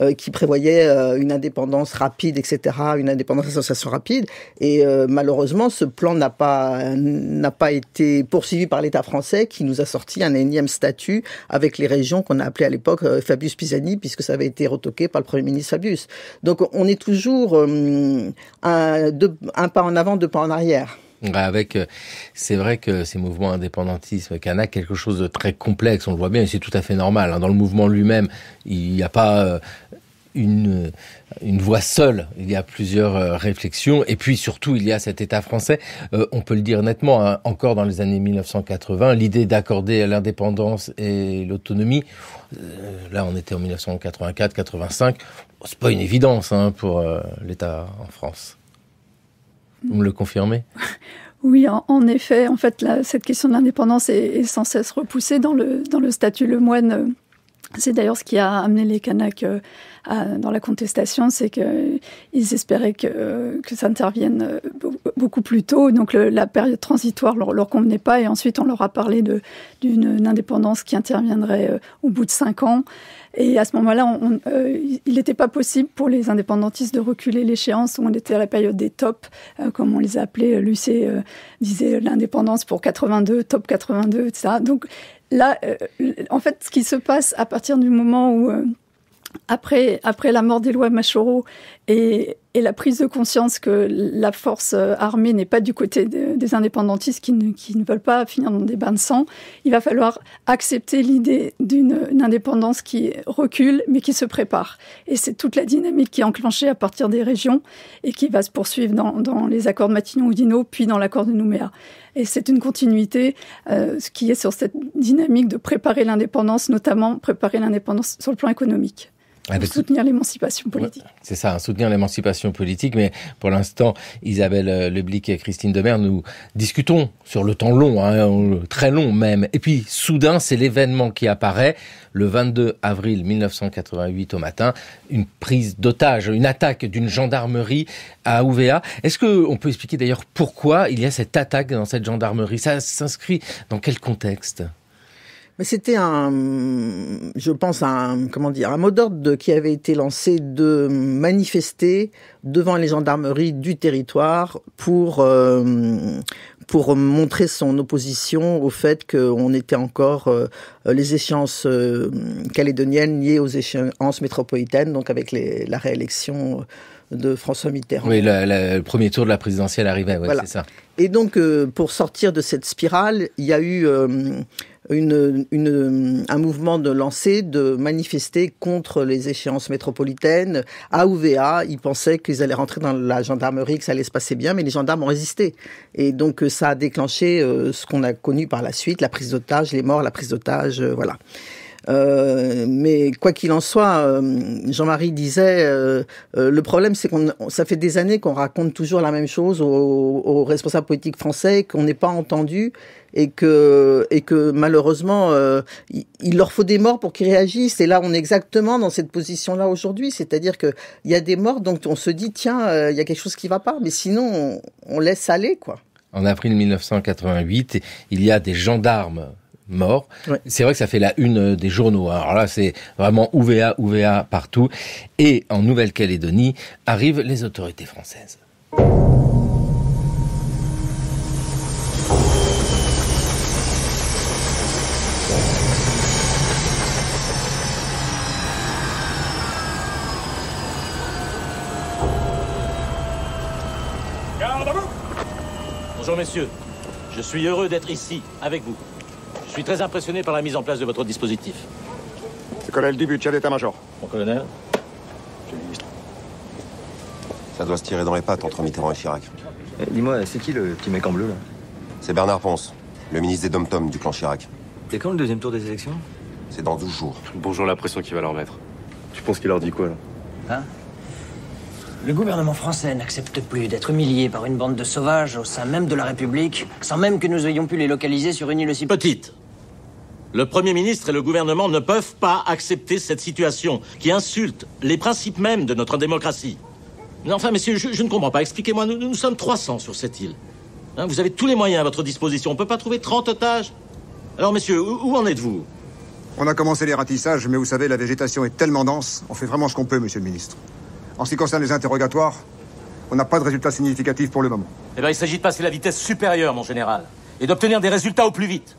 euh, qui prévoyait euh, une indépendance rapide, etc., une indépendance d'association rapide. Et euh, malheureusement, ce plan n'a pas n'a pas été poursuivi par l'État français, qui nous a sorti un énième statut avec les régions qu'on a appelées à l'époque Fabius Pisani, puisque ça avait été retoqué par le Premier ministre Fabius. Donc on est toujours un, un pas en avant, deux pas en arrière. Bah, avec, c'est vrai que ces mouvements indépendantistes a quelque chose de très complexe, on le voit bien, et c'est tout à fait normal. Hein. Dans le mouvement lui-même, il n'y a pas une, une voix seule. Il y a plusieurs euh, réflexions. Et puis surtout, il y a cet État français, euh, on peut le dire nettement, hein, encore dans les années 1980, l'idée d'accorder l'indépendance et l'autonomie, euh, là on était en 1984-85, c'est pas une évidence hein, pour l'État en France. Vous me le confirmez Oui, en, effet, en fait, cette question de l'indépendance est, sans cesse repoussée dans le, dans le statut Le Moine c'est d'ailleurs ce qui a amené les Kanaks euh, dans la contestation, c'est qu'ils espéraient que, que, ça intervienne euh, beaucoup plus tôt. Donc la période transitoire leur, leur convenait pas, et ensuite on leur a parlé d'une indépendance qui interviendrait euh, au bout de cinq ans. Et à ce moment-là, il n'était pas possible pour les indépendantistes de reculer l'échéance on était à la période des tops, comme on les appelait. Lucé disait l'indépendance pour 82, top 82, etc. Donc là, euh, euh, en fait, ce qui se passe à partir du moment où, euh, après, après la mort des lois Machoro et, la prise de conscience que la force euh, armée n'est pas du côté des indépendantistes qui ne, veulent pas finir dans des bains de sang, il va falloir accepter l'idée d'une indépendance qui recule mais qui se prépare. Et c'est toute la dynamique qui est enclenchée à partir des régions et qui va se poursuivre dans, les accords de Matignon-Oudinot puis dans l'accord de Nouméa. Et c'est une continuité, ce euh, qui est sur cette dynamique de préparer l'indépendance, notamment préparer l'indépendance sur le plan économique. Pour soutenir l'émancipation politique. C'est ça, hein, soutenir l'émancipation politique. Mais pour l'instant, Isabelle euh, Leblic et Christine Demer, nous discutons sur le temps long, hein, très long même. Et puis, soudain, c'est l'événement qui apparaît le 22 avril 1988 au matin, une prise d'otage, une attaque d'une gendarmerie à Ouvéa. Est-ce qu'on peut expliquer d'ailleurs pourquoi il y a cette attaque dans cette gendarmerie Ça s'inscrit dans quel contexte mais c'était un, je pense, un, comment dire, un mot d'ordre qui avait été lancé de manifester devant les gendarmeries du territoire pour, euh, pour montrer son opposition au fait qu'on était encore euh, les échéances euh, calédoniennes liées aux échéances métropolitaines, donc avec la réélection de François Mitterrand. Oui, le, premier tour de la présidentielle arrivait, c'est ça. Et donc, pour sortir de cette spirale, il y a eu une, euh, un mouvement de lancer, de manifester contre les échéances métropolitaines. À UVA, ils pensaient qu'ils allaient rentrer dans la gendarmerie, que ça allait se passer bien, mais les gendarmes ont résisté. Et donc euh, ça a déclenché euh, ce qu'on a connu par la suite, la prise d'otage les morts, la prise d'otage, voilà. Euh, mais quoi qu'il en soit, euh, Jean-Marie disait, euh, le problème c'est qu'on, ça fait des années qu'on raconte toujours la même chose aux, responsables politiques français, qu'on n'est pas entendu et que, et que malheureusement, il, leur faut des morts pour qu'ils réagissent. Et là, on est exactement dans cette position-là aujourd'hui, c'est-à-dire que il y a des morts, donc on se dit tiens, il y a quelque chose qui va pas, mais sinon on, on laisse aller quoi. En avril 1988, il y a des gendarmes mort. C'est vrai que ça fait la une euh, des journaux. Hein. Alors là, c'est vraiment UVA, UVA partout. Et en Nouvelle-Calédonie arrivent les autorités françaises. Bonjour messieurs, je suis heureux d'être ici avec vous. Je suis très impressionné par la mise en place de votre dispositif. C'est colonel Dubut, chef d'état-major. Mon colonel Monsieur le ministre. Ça doit se tirer dans les pattes entre Mitterrand et Chirac. Eh, dis-moi, c'est qui le petit mec en bleu, là C'est Bernard Ponce, le ministre des Dom-Tom du clan Chirac. C'est quand le deuxième tour des élections C'est dans 12 jours. Bonjour, la pression qu'il va leur mettre. Tu penses qu'il leur dit quoi, là Hein le gouvernement français n'accepte plus d'être humilié par une bande de sauvages au sein même de la République, sans même que nous ayons pu les localiser sur une île aussi petite. Le Premier ministre et le gouvernement ne peuvent pas accepter cette situation qui insulte les principes mêmes de notre démocratie. Enfin, Monsieur, je, ne comprends pas. Expliquez-moi, nous, sommes 300 sur cette île. Hein, vous avez tous les moyens à votre disposition. On ne peut pas trouver 30 otages. Alors, Monsieur, où, en êtes-vous On a commencé les ratissages, mais vous savez, la végétation est tellement dense, on fait vraiment ce qu'on peut, monsieur le ministre. En ce qui concerne les interrogatoires, on n'a pas de résultats significatifs pour le moment. Eh bien, il s'agit de passer la vitesse supérieure, mon général, et d'obtenir des résultats au plus vite.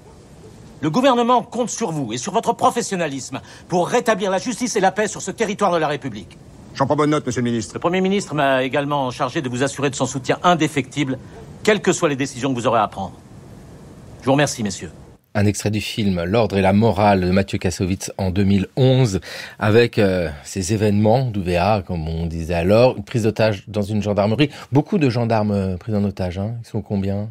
Le gouvernement compte sur vous et sur votre professionnalisme pour rétablir la justice et la paix sur ce territoire de la République. J'en prends bonne note, monsieur le ministre. Le Premier ministre m'a également chargé de vous assurer de son soutien indéfectible, quelles que soient les décisions que vous aurez à prendre. Je vous remercie, messieurs. Un extrait du film L'ordre et la morale de Mathieu Kassovitz en 2011, avec euh, ces événements d'UVA, comme on disait alors, une prise d'otage dans une gendarmerie. Beaucoup de gendarmes euh, pris en otage, hein. ils sont combien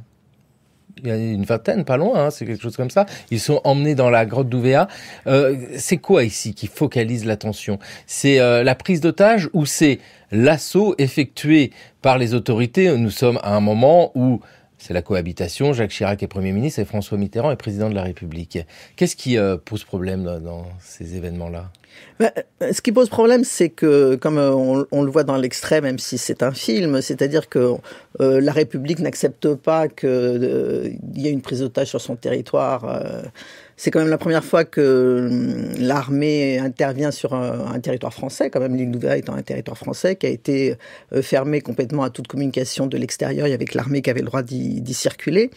il y a une vingtaine, pas loin, hein, c'est quelque chose comme ça. Ils sont emmenés dans la grotte d'Ouvéa. Euh, c'est quoi ici qui focalise l'attention C'est euh, la prise d'otage ou c'est l'assaut effectué par les autorités Nous sommes à un moment où c'est la cohabitation, Jacques Chirac est Premier ministre et François Mitterrand est Président de la République. Qu'est-ce qui euh, pose problème dans ces événements-là bah, euh, ce qui pose problème, c'est que, comme euh, on, le voit dans l'extrait, même si c'est un film, c'est-à-dire que euh, la République n'accepte pas qu'il y ait une prise d'otage sur son territoire. c'est quand même la première fois que hum, l'armée intervient sur un, territoire français, quand même l'île Nouvelle étant un territoire français qui a été fermé complètement à toute communication de l'extérieur. Il y avait que l'armée qui avait le droit d'y circuler.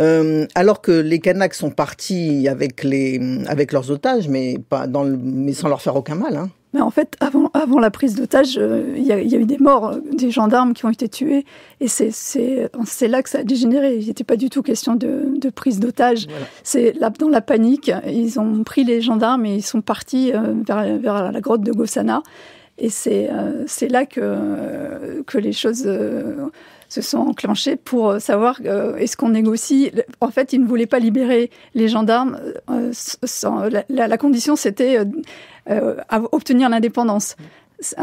Euh, alors que les Kanaks sont partis avec, les, avec leurs otages, mais, pas dans mais sans leur faire aucun mal. Hein. Mais en fait, avant, avant la prise d'otage, euh, il y, a eu des morts, euh, des gendarmes qui ont été tués. Et c'est là que ça a dégénéré. Il n'était pas du tout question de, prise d'otage. C'est là dans la panique. Ils ont pris les gendarmes et ils sont partis vers, la grotte de Gossana. Et c'est là que, que les choses se sont enclenchés pour euh, savoir euh, est-ce qu'on négocie. En fait, ils ne voulaient pas libérer les gendarmes. Euh, sans, la, condition, c'était obtenir l'indépendance.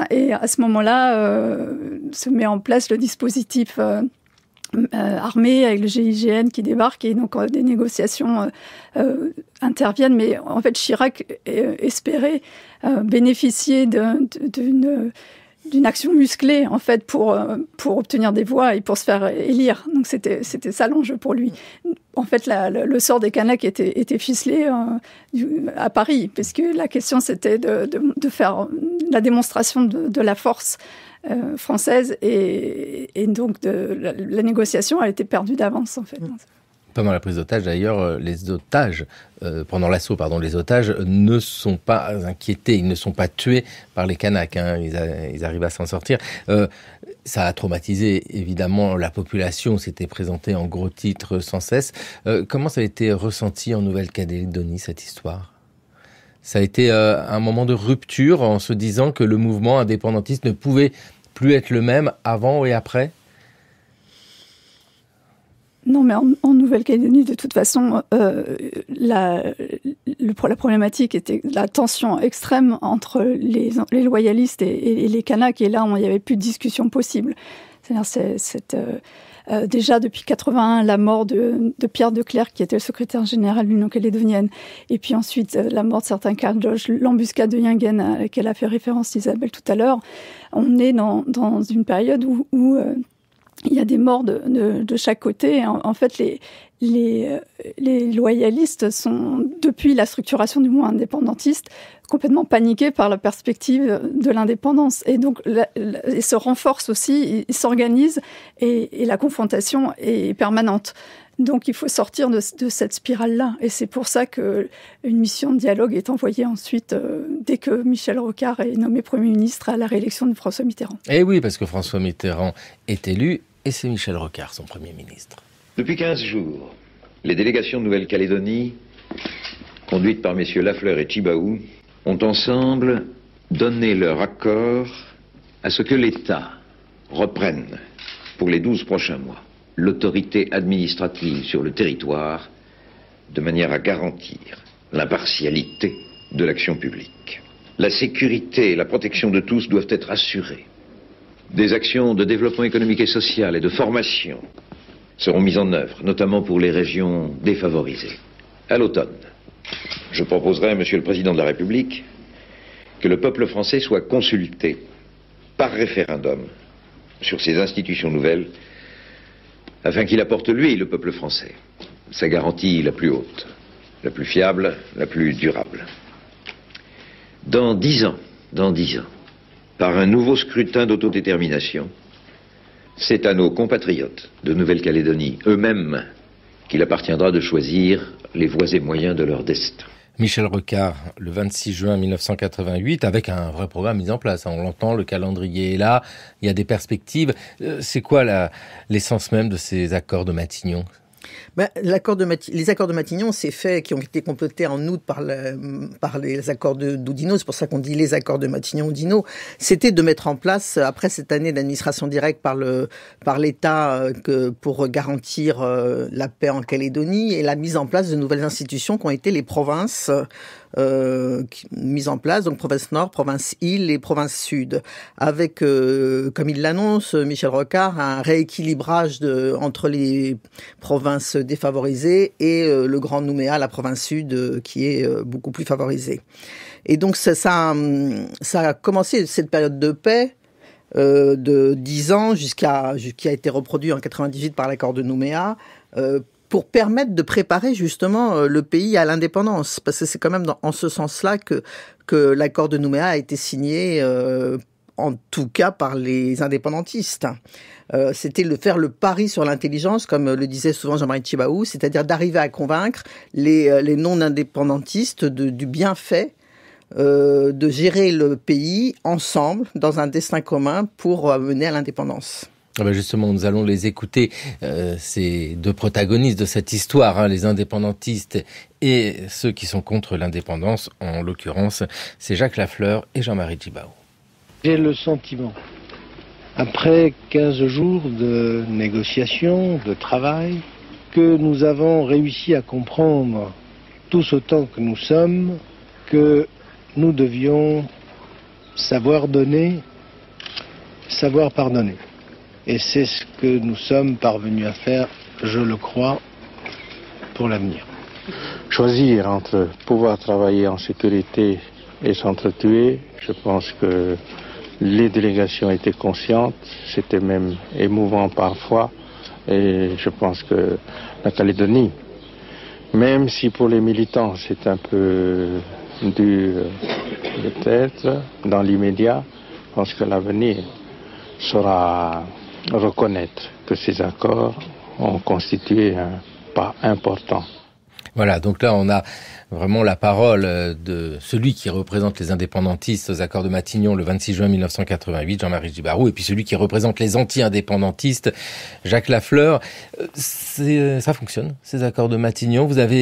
Et à ce moment-là, se met en place le dispositif. armé avec le GIGN qui débarque et donc des négociations interviennent. Mais en fait, Chirac espérait bénéficier d'une d'une action musclée en fait pour euh, pour obtenir des voix et pour se faire élire. Donc c'était c'était ça l'enjeu pour lui. En fait, le, sort des Kanaks était, était ficelé euh, à Paris, parce que la question c'était de, de, faire la démonstration de, la force euh, française et, et donc de, la, négociation a été perdue d'avance en fait. Mmh pendant la prise d'otages d'ailleurs, euh, les otages, euh, pendant l'assaut, pardon, les otages ne sont pas inquiétés, ils ne sont pas tués par les Kanaks, hein. ils, arrivent à s'en sortir. Euh, ça a traumatisé évidemment la population, c'était présenté en gros titres sans cesse. comment ça a été ressenti en Nouvelle-Calédonie cette histoire Ça a été un moment de rupture en se disant que le mouvement indépendantiste ne pouvait plus être le même avant et après non, mais en, Nouvelle-Calédonie, de toute façon, euh, la, la problématique était la tension extrême entre les, les loyalistes et, les Kanaks, et là, il n'y avait plus de discussion possible. C'est-à-dire, euh, euh, déjà depuis 81, la mort de, Pierre de Clerc, qui était le secrétaire général de l'Union calédonienne, et puis ensuite la mort de certains Carlos, l'embuscade de Yingen à laquelle a fait référence Isabelle tout à l'heure, on est dans, dans une période où, où il y a des morts de, de, chaque côté. En, fait, les, les, euh, les, loyalistes sont, depuis la structuration du mouvement indépendantiste, complètement paniqués par la perspective de l'indépendance. Et donc, ils se renforcent aussi, ils s'organisent et, et, la confrontation est permanente. Donc, il faut sortir de, de cette spirale-là. Et c'est pour ça qu'une mission de dialogue est envoyée ensuite, euh, dès que Michel Rocard est nommé Premier ministre à la réélection de François Mitterrand. Eh oui, parce que François Mitterrand est élu et c'est Michel Rocard, son Premier ministre. Depuis 15 jours, les délégations de Nouvelle-Calédonie, conduites par messieurs Lafleur et Chibaou, ont ensemble donné leur accord à ce que l'État reprenne, pour les 12 prochains mois, l'autorité administrative sur le territoire, de manière à garantir l'impartialité de l'action publique. La sécurité et la protection de tous doivent être assurées des actions de développement économique et social et de formation seront mises en œuvre, notamment pour les régions défavorisées. À l'automne, je proposerai à Monsieur le Président de la République que le peuple français soit consulté par référendum sur ces institutions nouvelles afin qu'il apporte, lui, le peuple français, sa garantie la plus haute, la plus fiable, la plus durable. Dans dix ans, dans dix ans, par un nouveau scrutin d'autodétermination, c'est à nos compatriotes de Nouvelle-Calédonie, eux-mêmes, qu'il appartiendra de choisir les voies et moyens de leur destin. Michel Recard, le 26 juin 1988, avec un vrai programme mis en place. Hein. On l'entend, le calendrier est là, il y a des perspectives. Euh, c'est quoi l'essence même de ces accords de Matignon ben, les accords de Matignon, c'est fait qui ont été complotés en août par, les accords d'Oudinot, c'est pour ça qu'on dit les accords de matignon oudino c'était de mettre en place, après cette année d'administration directe par l'État par euh, pour garantir euh, la paix en Calédonie et la mise en place de nouvelles institutions qui ont été les provinces euh, mise en place, donc province Nord, province Île et province Sud, avec, euh, comme il l'annonce, Michel Rocard, un rééquilibrage de, entre les provinces défavorisées et euh, le Grand Nouméa, la province Sud, qui est beaucoup plus favorisée. Et donc ça, ça, ça a commencé cette période de paix. de 10 ans jusqu'à qui a été reproduit en 98 par l'accord de Nouméa pour permettre de préparer justement euh, le pays à l'indépendance, parce que c'est quand même dans, en ce sens-là que, l'accord de Nouméa a été signé, euh, en tout cas par les indépendantistes. Euh, c'était de faire le pari sur l'intelligence, comme le disait souvent Jean-Marie Chibaou, c'est-à-dire d'arriver à convaincre les, non-indépendantistes du bienfait euh, de gérer le pays ensemble, dans un destin commun, pour mener à l'indépendance. Ah ben justement, nous allons les écouter, euh, ces deux protagonistes de cette histoire, hein, les indépendantistes et ceux qui sont contre l'indépendance, en l'occurrence, c'est Jacques Lafleur et Jean-Marie Djibao. J'ai le sentiment, après 15 jours de négociations, de travail, que nous avons réussi à comprendre, tous autant que nous sommes, que nous devions savoir donner, savoir pardonner. Et c'est ce que nous sommes parvenus à faire, je le crois, pour l'avenir. Choisir entre pouvoir travailler en sécurité et s'entretuer, je pense que les délégations étaient conscientes, c'était même émouvant parfois, et je pense que la Calédonie, même si pour les militants c'est un peu dur peut-être, dans l'immédiat, je pense que l'avenir sera reconnaître que ces accords ont constitué un pas important. Voilà, donc là on a vraiment la parole euh, de celui qui représente les indépendantistes aux accords de Matignon le 26 juin 1988, Jean-Marie Gibarou, et puis celui qui représente les anti-indépendantistes, Jacques Lafleur. Euh, euh, ça fonctionne, ces accords de Matignon. Vous avez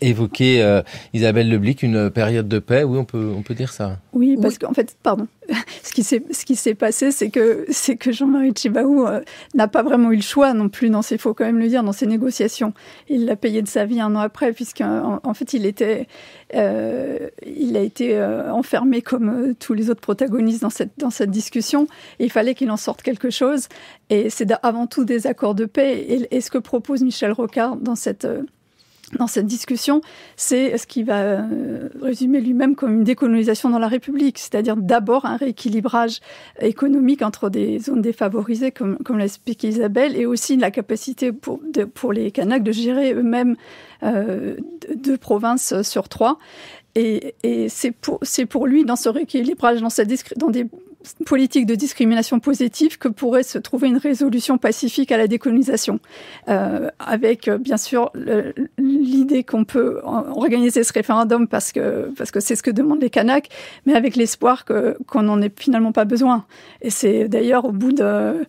évoqué, Isabelle Leblic, une période de paix. Oui, on peut, on peut dire ça. Oui, parce qu'en fait, pardon, ce qui s'est passé, c'est que, que Jean-Marie Chibaou n'a pas vraiment eu le choix non plus, dans il faut quand même le dire, dans ses négociations. Il l'a payé de sa vie un an après, puisqu'en en fait, il il était, euh, il a été euh, enfermé comme euh, tous les autres protagonistes dans cette dans cette discussion. il fallait qu'il en sorte quelque chose. Et c'est avant tout des accords de paix. et ce que propose Michel Rocard dans cette dans cette discussion, c'est ce qui va euh, résumer lui-même comme une décolonisation dans la République, c'est-à-dire d'abord un rééquilibrage économique entre des zones défavorisées, comme, comme l'a expliqué Isabelle, et aussi la capacité pour, les Kanaks de gérer eux-mêmes euh, deux provinces sur trois. Et, c'est pour, lui, dans ce rééquilibrage, dans, sa dans des politiques de discrimination positive, que pourrait se trouver une résolution pacifique à la décolonisation. Euh, avec, euh, bien sûr, l'idée qu'on peut organiser ce référendum parce que c'est parce que ce que demandent les Kanaks, mais avec l'espoir qu'on n'en ait finalement pas besoin. Et c'est d'ailleurs au bout de...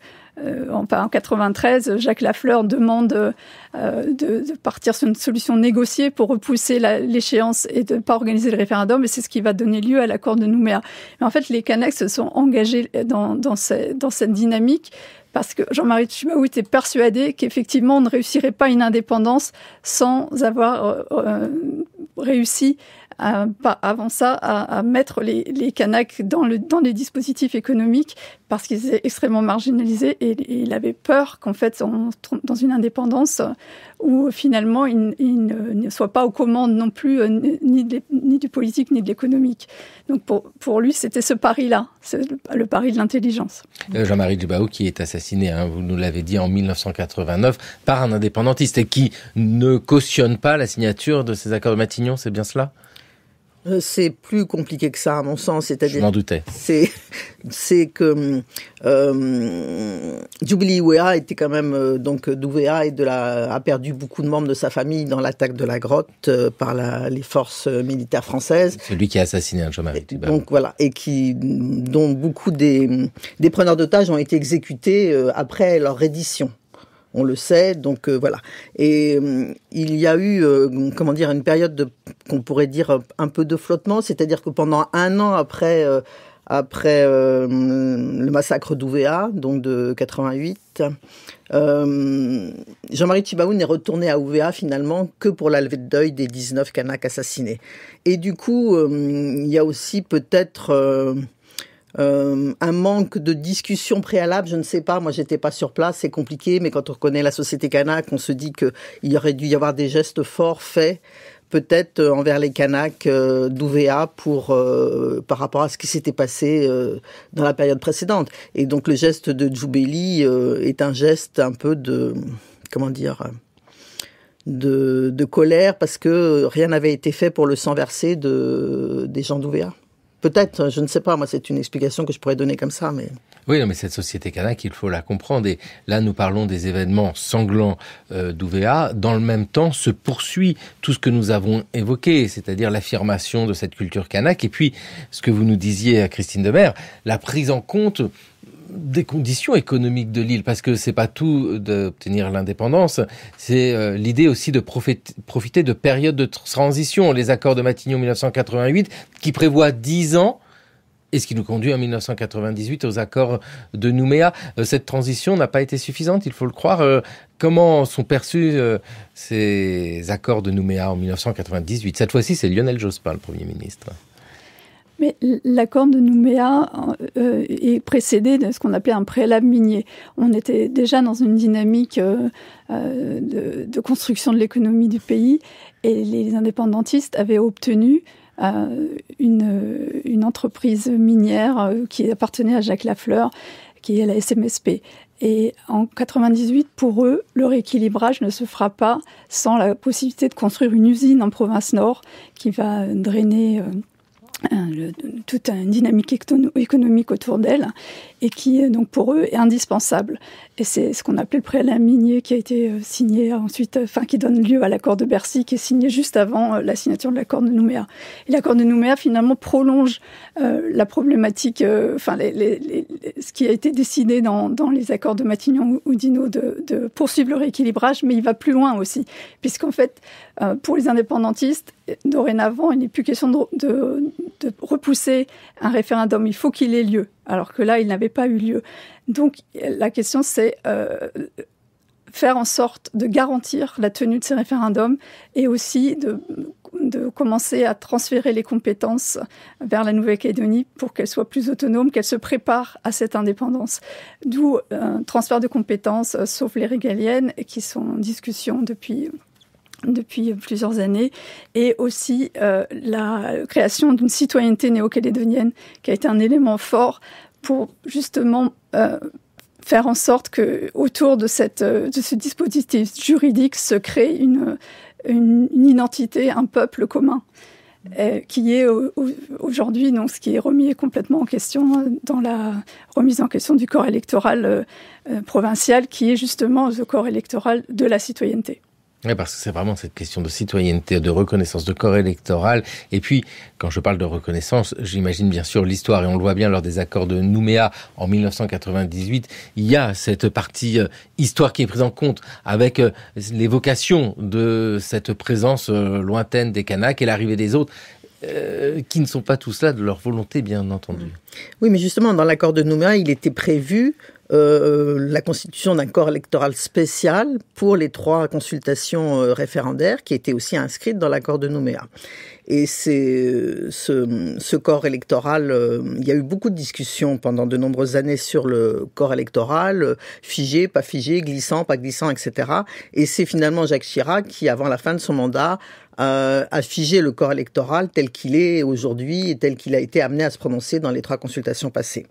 Euh, en, 93, Jacques Lafleur demande euh, de, partir sur une solution négociée pour repousser l'échéance et de ne pas organiser le référendum. Et c'est ce qui va donner lieu à l'accord de Nouméa. Mais en fait, les Kanaks se sont engagés dans, dans, cette dynamique parce que Jean-Marie Tchibaou était persuadé qu'effectivement on ne réussirait pas une indépendance sans avoir euh, réussi avant ça, à, mettre les, les dans, le, dans les dispositifs économiques parce qu'ils étaient extrêmement marginalisés et, il avait peur qu'en fait on tombe dans une indépendance où finalement il, ne, soit pas aux commandes non plus euh, ni, ni du politique ni de l'économique. Donc pour, lui c'était ce pari-là, le, le pari de l'intelligence. Euh, Jean-Marie Dubao qui est assassiné, hein, vous nous l'avez dit, en 1989 par un indépendantiste et qui ne cautionne pas la signature de ces accords de Matignon, c'est bien cela euh, c'est plus compliqué que ça, à mon sens. C'est-à-dire, je doutais. C'est, c'est que euh, Jubilee était quand même euh, donc euh, et de la, a perdu beaucoup de membres de sa famille dans l'attaque de la grotte par la, les forces militaires françaises. Celui qui a assassiné un Jean-Marie. Donc voilà, et qui dont beaucoup des, des preneurs d'otages ont été exécutés après leur reddition on le sait, donc euh, voilà. Et euh, il y a eu, euh, comment dire, une période qu'on pourrait dire un peu de flottement, c'est-à-dire que pendant un an après, après le massacre d'Ouvéa, donc de 88, Jean-Marie Thibaou n'est retourné à Ouvéa finalement que pour la levée de deuil des 19 Kanaks assassinés. Et du coup, il y a aussi peut-être euh, un manque de discussion préalable, je ne sais pas. Moi, j'étais pas sur place, c'est compliqué. Mais quand on reconnaît la société Kanak, on se dit qu'il il aurait dû y avoir des gestes forts faits, peut-être euh, envers les Kanaks euh, pour euh, par rapport à ce qui s'était passé dans la période précédente. Et donc, le geste de Djoubéli est un geste un peu de comment dire. De, colère parce que rien n'avait été fait pour le sang versé de, des gens d'UVA. Peut-être, je ne sais pas, moi c'est une explication que je pourrais donner comme ça, mais... Oui, mais cette société kanak, il faut la comprendre. Et là, nous parlons des événements sanglants euh, Dans le même temps, se poursuit tout ce que nous avons évoqué, c'est-à-dire l'affirmation de cette culture kanak. Et puis, ce que vous nous disiez, à Christine Demer, la prise en compte des conditions économiques de l'île, parce que c'est pas tout d'obtenir l'indépendance, c'est euh, l'idée aussi de profiter de périodes de transition. Les accords de Matignon 1988 qui prévoient 10 ans et ce qui nous conduit en 1998 aux accords de Nouméa. Euh, cette transition n'a pas été suffisante, il faut le croire. Euh, comment sont perçus ces accords de Nouméa en 1998 Cette fois-ci, c'est Lionel Jospin, le Premier ministre. Mais l'accord de Nouméa euh, euh, est précédé de ce qu'on appelait un préalable minier. On était déjà dans une dynamique euh, de, construction de l'économie du pays et les indépendantistes avaient obtenu une, une entreprise minière qui appartenait à Jacques Lafleur, qui est la SMSP. Et en 98, pour eux, le rééquilibrage ne se fera pas sans la possibilité de construire une usine en province nord qui va drainer le, toute une dynamique économique autour d'elle et qui, euh, donc pour eux, est indispensable. Et c'est ce qu'on appelait le préalable minier qui a été euh, signé euh, ensuite, enfin qui donne lieu à l'accord de Bercy, qui est signé juste avant la signature de l'accord de Nouméa. Et l'accord de Nouméa finalement prolonge la problématique, enfin les, ce qui a été décidé dans, les accords de Matignon ou Dino de, poursuivre le rééquilibrage, mais il va plus loin aussi, puisqu'en fait, pour les indépendantistes, dorénavant, il n'est plus question de repousser un référendum, il faut qu'il ait lieu alors que là, il n'avait pas eu lieu. Donc la question, c'est euh, faire en sorte de garantir la tenue de ces référendums et aussi de, de commencer à transférer les compétences vers la Nouvelle-Calédonie pour qu'elle soit plus autonome, qu'elle se prépare à cette indépendance. D'où un transfert de compétences, euh, sauf les régaliennes, qui sont en discussion depuis depuis plusieurs années, et aussi euh, la création d'une citoyenneté néo-calédonienne qui a été un élément fort pour justement euh, faire en sorte que autour de, cette, euh, de ce dispositif juridique se crée une, identité, un peuple commun. qui est aujourd'hui donc ce qui est remis complètement en question dans la remise en question du corps électoral provincial qui est justement le corps électoral de la citoyenneté. Oui, parce que c'est vraiment cette question de citoyenneté, de reconnaissance, de corps électoral. Et puis, quand je parle de reconnaissance, j'imagine bien sûr l'histoire. Et on le voit bien lors des accords de Nouméa en 1998, il y a cette partie euh, histoire qui est prise en compte avec euh, l'évocation de cette présence euh, lointaine des Kanaks et l'arrivée des autres. qui ne sont pas tous là de leur volonté, bien entendu. Oui, mais justement, dans l'accord de Nouméa, il était prévu euh, euh, la constitution d'un corps électoral spécial pour les trois consultations euh, référendaires qui étaient aussi inscrites dans l'accord de Nouméa. Et c'est euh, ce, ce, corps électoral, euh, il y a eu beaucoup de discussions pendant de nombreuses années sur le corps électoral, euh, figé, pas figé, glissant, pas glissant, etc. Et c'est finalement Jacques Chirac qui, avant la fin de son mandat, a figé le corps électoral tel qu'il est aujourd'hui et tel qu'il a été amené à se prononcer dans les trois consultations passées.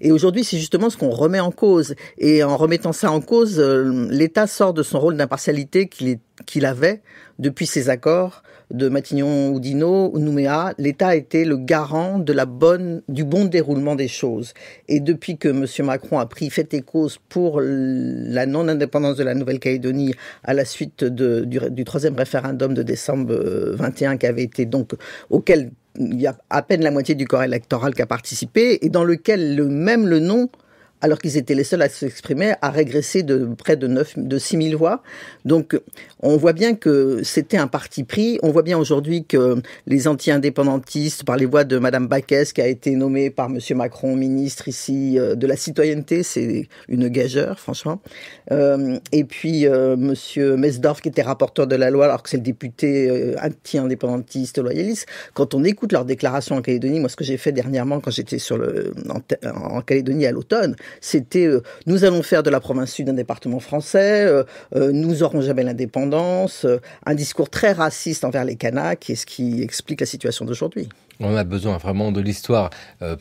Et aujourd'hui, c'est justement ce qu'on remet en cause. Et en remettant ça en cause, l'État sort de son rôle d'impartialité qu'il est qu'il avait depuis ses accords de matignon oudino Nouméa, l'État était le garant de la bonne, du bon déroulement des choses. Et depuis que M. Macron a pris fait et cause pour la non-indépendance de la Nouvelle-Calédonie à la suite du, troisième référendum de décembre 21 euh, qui avait été donc auquel il y a à peine la moitié du corps électoral qui a participé et dans lequel le même le nom alors qu'ils étaient les seuls à s'exprimer, à régresser de près de, 9, de 6 000 voix. Donc on voit bien que c'était un parti pris. On voit bien aujourd'hui que les anti-indépendantistes, par les voix de Mme Baquès, qui a été nommée par M. Macron ministre ici euh, de la citoyenneté, c'est une gageure, franchement. Euh, et puis euh, M. Mesdorf, qui était rapporteur de la loi, alors que c'est le député anti-indépendantiste loyaliste. Quand on écoute leurs déclarations en Calédonie, moi ce que j'ai fait dernièrement quand j'étais en Calédonie à l'automne, c'était euh, nous allons faire de la province sud un département français, euh, euh, nous aurons jamais l'indépendance, un discours très raciste envers les Kanaks, et ce qui explique la situation d'aujourd'hui. On a besoin vraiment de l'histoire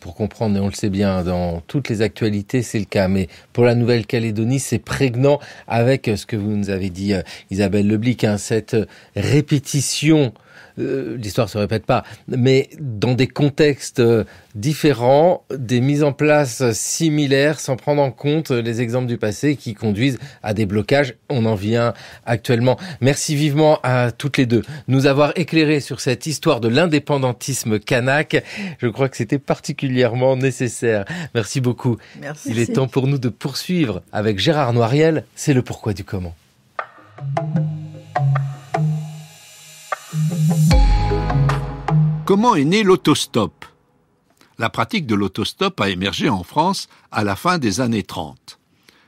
pour comprendre, et on le sait bien, dans toutes les actualités, c'est le cas. Mais pour la Nouvelle-Calédonie, c'est prégnant avec ce que vous nous avez dit, Isabelle Leblic, hein, cette répétition L'histoire euh, l'histoire se répète pas, mais dans des contextes euh, différents, des mises en place similaires, sans prendre en compte les exemples du passé qui conduisent à des blocages. On en vient actuellement. Merci vivement à toutes les deux nous avoir éclairé sur cette histoire de l'indépendantisme kanak. Je crois que c'était particulièrement nécessaire. Merci beaucoup. Il est temps pour nous de poursuivre avec Gérard Noiriel. C'est le pourquoi du comment. Comment est né l'autostop La pratique de l'autostop a émergé en France à la fin des années 30.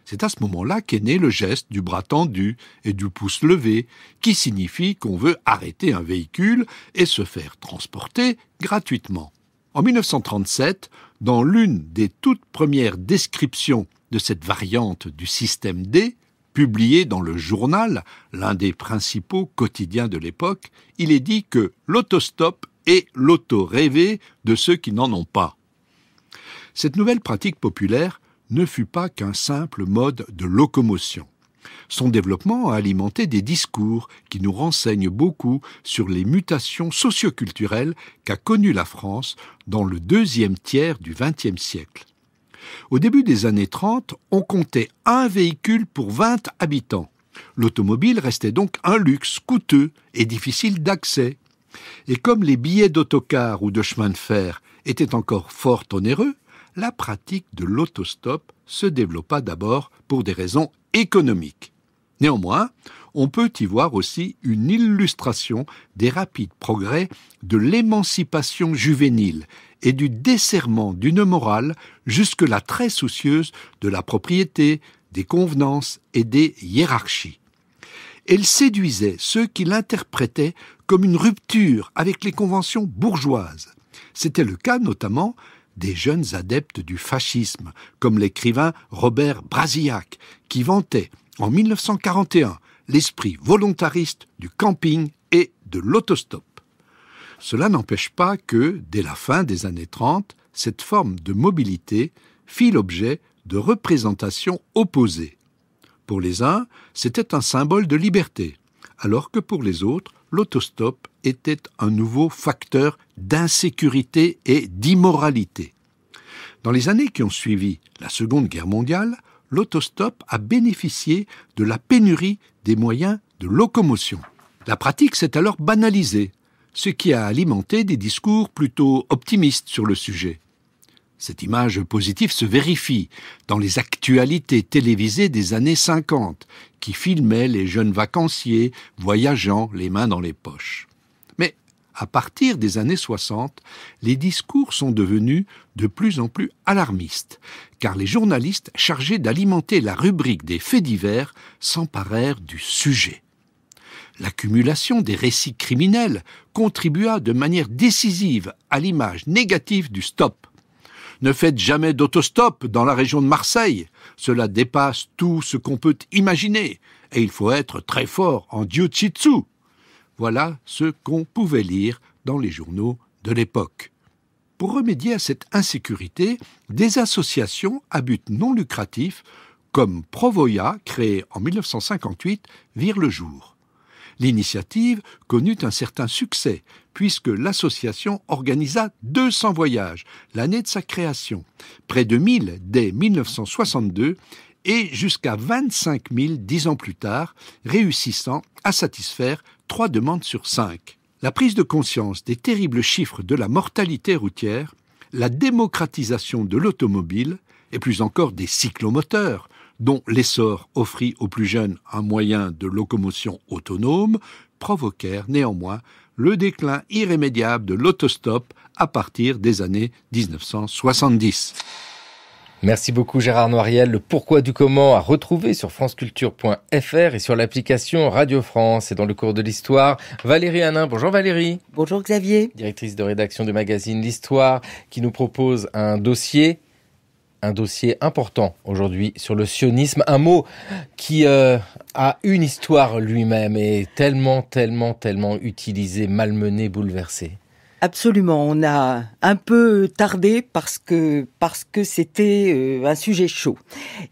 C'est à ce moment-là qu'est né le geste du bras tendu et du pouce levé, qui signifie qu'on veut arrêter un véhicule et se faire transporter gratuitement. En 1937, dans l'une des toutes premières descriptions de cette variante du système D, publiée dans le journal, l'un des principaux quotidiens de l'époque, il est dit que l'autostop et l'auto-rêver de ceux qui n'en ont pas. Cette nouvelle pratique populaire ne fut pas qu'un simple mode de locomotion. Son développement a alimenté des discours qui nous renseignent beaucoup sur les mutations socioculturelles qu'a connues la France dans le deuxième tiers du XXe siècle. Au début des années 30, on comptait un véhicule pour 20 habitants. L'automobile restait donc un luxe coûteux et difficile d'accès. Et comme les billets d'autocar ou de chemin de fer étaient encore fort onéreux, la pratique de l'autostop se développa d'abord pour des raisons économiques. Néanmoins, on peut y voir aussi une illustration des rapides progrès de l'émancipation juvénile et du desserrement d'une morale jusque-là très soucieuse de la propriété, des convenances et des hiérarchies. Elle séduisait ceux qui l'interprétaient comme une rupture avec les conventions bourgeoises. C'était le cas notamment des jeunes adeptes du fascisme, comme l'écrivain Robert Brasillac, qui vantait en 1941 l'esprit volontariste du camping et de l'autostop. Cela n'empêche pas que, dès la fin des années 30, cette forme de mobilité fit l'objet de représentations opposées. Pour les uns, c'était un symbole de liberté, alors que pour les autres, l'autostop était un nouveau facteur d'insécurité et d'immoralité. Dans les années qui ont suivi la Seconde Guerre mondiale, l'autostop a bénéficié de la pénurie des moyens de locomotion. La pratique s'est alors banalisée, ce qui a alimenté des discours plutôt optimistes sur le sujet. Cette image positive se vérifie dans les actualités télévisées des années 50, qui filmaient les jeunes vacanciers voyageant les mains dans les poches. Mais à partir des années 60, les discours sont devenus de plus en plus alarmistes, car les journalistes chargés d'alimenter la rubrique des faits divers s'emparèrent du sujet. L'accumulation des récits criminels contribua de manière décisive à l'image négative du stop ne faites jamais d'autostop dans la région de Marseille. Cela dépasse tout ce qu'on peut imaginer, et il faut être très fort en jiu-jitsu. Voilà ce qu'on pouvait lire dans les journaux de l'époque. Pour remédier à cette insécurité, des associations à but non lucratif, comme Provoya, créée en 1958, virent le jour. L'initiative connut un certain succès puisque l'association organisa 200 voyages l'année de sa création, près de 1000 dès 1962 et jusqu'à 25 000 dix ans plus tard, réussissant à satisfaire trois demandes sur cinq. La prise de conscience des terribles chiffres de la mortalité routière, la démocratisation de l'automobile, et plus encore des cyclomoteurs, dont l'essor offrit aux plus jeunes un moyen de locomotion autonome, provoquèrent néanmoins le déclin irrémédiable de l'autostop à partir des années 1970. Merci beaucoup Gérard Noiriel. Le pourquoi du comment à retrouver sur franceculture.fr et sur l'application Radio France. Et dans le cours de l'histoire, Valérie Hanin. Bonjour Valérie. Bonjour Xavier. Directrice de rédaction du magazine L'Histoire qui nous propose un dossier un dossier important aujourd'hui sur le sionisme, un mot qui euh, a une histoire lui-même et tellement, tellement, tellement utilisé, malmené, bouleversé. Absolument, on a un peu tardé parce que parce que c'était euh, un sujet chaud.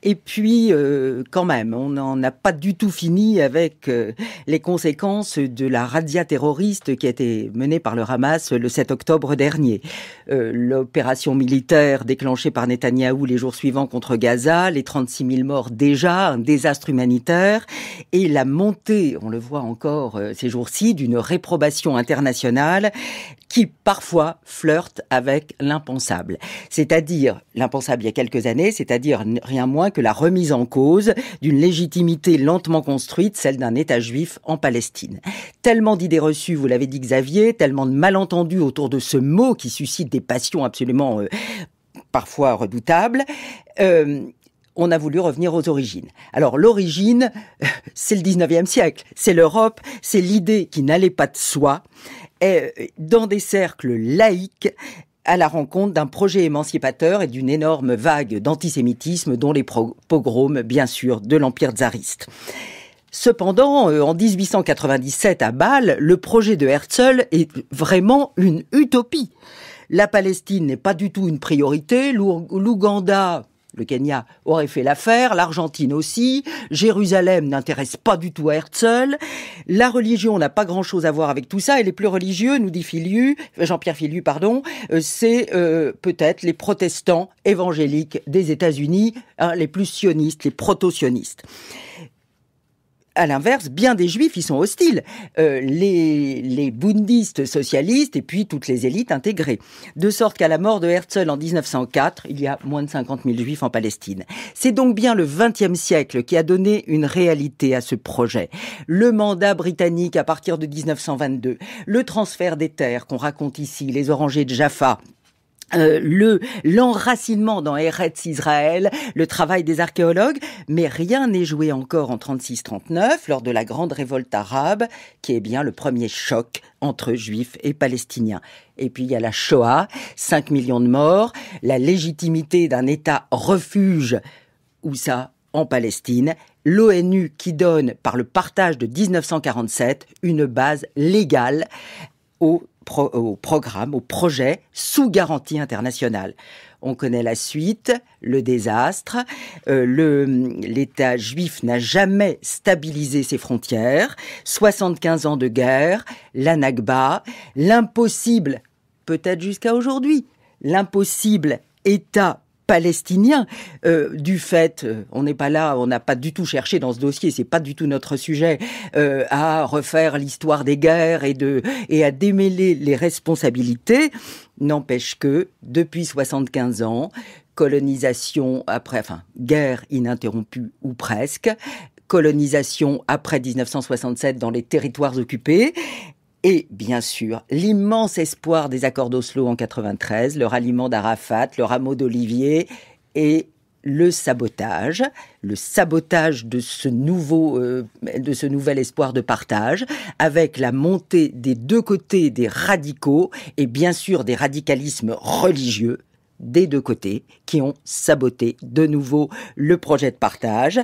Et puis euh, quand même, on n'en a pas du tout fini avec euh, les conséquences de la radia terroriste qui a été menée par le Hamas le 7 octobre dernier. L'opération militaire déclenchée par Netanyahou les jours suivants contre Gaza, les 36 000 morts déjà, un désastre humanitaire et la montée, on le voit encore ces jours-ci, d'une réprobation internationale qui qui parfois flirte avec l'impensable. C'est-à-dire, l'impensable il y a quelques années, c'est-à-dire rien moins que la remise en cause d'une légitimité lentement construite, celle d'un État juif en Palestine. Tellement d'idées reçues, vous l'avez dit Xavier, tellement de malentendus autour de ce mot qui suscite des passions absolument euh, parfois redoutables. Euh, on a voulu revenir aux origines. Alors l'origine, c'est le 19e siècle, c'est l'Europe, c'est l'idée qui n'allait pas de soi est euh, dans des cercles laïques à la rencontre d'un projet émancipateur et d'une énorme vague d'antisémitisme, dont les pogroms, bien sûr, de l'Empire tsariste. Cependant, euh, en 1897 à Bâle, le projet de Herzl est vraiment une utopie. La Palestine n'est pas du tout une priorité, l'Ouganda le Kenya aurait fait l'affaire, l'Argentine aussi, Jérusalem n'intéresse pas du tout à Herzl, la religion n'a pas grand-chose à voir avec tout ça, et les plus religieux, nous dit Filiu, Jean-Pierre Filiu, pardon, euh, c'est euh, peut-être les protestants évangéliques des États-Unis, hein, les plus sionistes, les proto-sionistes à l'inverse, bien des juifs y sont hostiles. Euh, les, les bundistes socialistes et puis toutes les élites intégrées. De sorte qu'à la mort de Herzl en 1904, il y a moins de 50 000 juifs en Palestine. C'est donc bien le XXe siècle qui a donné une réalité à ce projet. Le mandat britannique à partir de 1922, le transfert des terres qu'on raconte ici, les orangers de Jaffa, euh, le l'enracinement dans Eretz Israël, le travail des archéologues, mais rien n'est joué encore en 36-39 lors de la grande révolte arabe, qui est bien le premier choc entre juifs et palestiniens. Et puis il y a la Shoah, 5 millions de morts, la légitimité d'un État refuge, où ça en Palestine, l'ONU qui donne, par le partage de 1947, une base légale au, programme, au projet sous garantie internationale. On connaît la suite, le désastre. Euh, L'État juif n'a jamais stabilisé ses frontières. 75 ans de guerre, la l'impossible, peut-être jusqu'à aujourd'hui, l'impossible État palestiniens. Euh, du fait, euh, on n'est pas là, on n'a pas du tout cherché dans ce dossier, c'est pas du tout notre sujet, euh, à refaire l'histoire des guerres et, de, et à démêler les responsabilités. N'empêche que, depuis 75 ans, colonisation après, enfin, guerre ininterrompue ou presque, colonisation après 1967 dans les territoires occupés, et bien sûr l'immense espoir des accords d'Oslo en 93, le ralliement d'Arafat, le rameau d'Olivier et le sabotage, le sabotage de ce nouveau, euh, de ce nouvel espoir de partage, avec la montée des deux côtés des radicaux et bien sûr des radicalismes religieux des deux côtés qui ont saboté de nouveau le projet de partage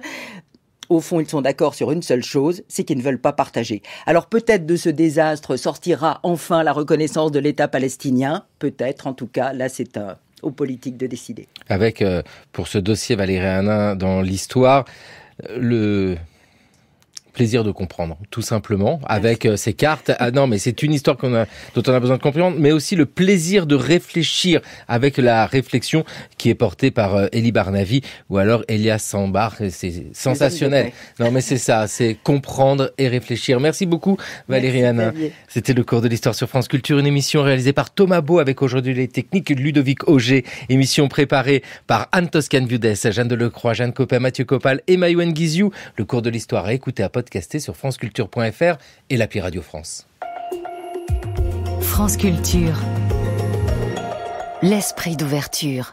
au fond, ils sont d'accord sur une seule chose, c'est qu'ils ne veulent pas partager. Alors peut-être de ce désastre sortira enfin la reconnaissance de l'État palestinien, peut-être en tout cas, là c'est aux politiques de décider. Avec, euh, pour ce dossier Valérie dans l'histoire, euh, le plaisir de comprendre, tout simplement, avec euh, ces cartes. Ah non, mais c'est une histoire qu'on a, dont on a besoin de comprendre, mais aussi le plaisir de réfléchir avec la réflexion qui est portée par euh, Elie Barnavi ou alors Elias Sambar. C'est sensationnel. Non, mais c'est ça, c'est comprendre et réfléchir. Merci beaucoup, Valériane. C'était le cours de l'histoire sur France Culture, une émission réalisée par Thomas Beau avec aujourd'hui les techniques Ludovic Auger, émission préparée par Anne Toscan Viudes, Jeanne Delecroix, Jeanne Copin, Mathieu Copal et Mayouen Gizou. Le cours de l'histoire à écouter à podcasté sur franceculture.fr et l'appli Radio France. France Culture. L'esprit d'ouverture.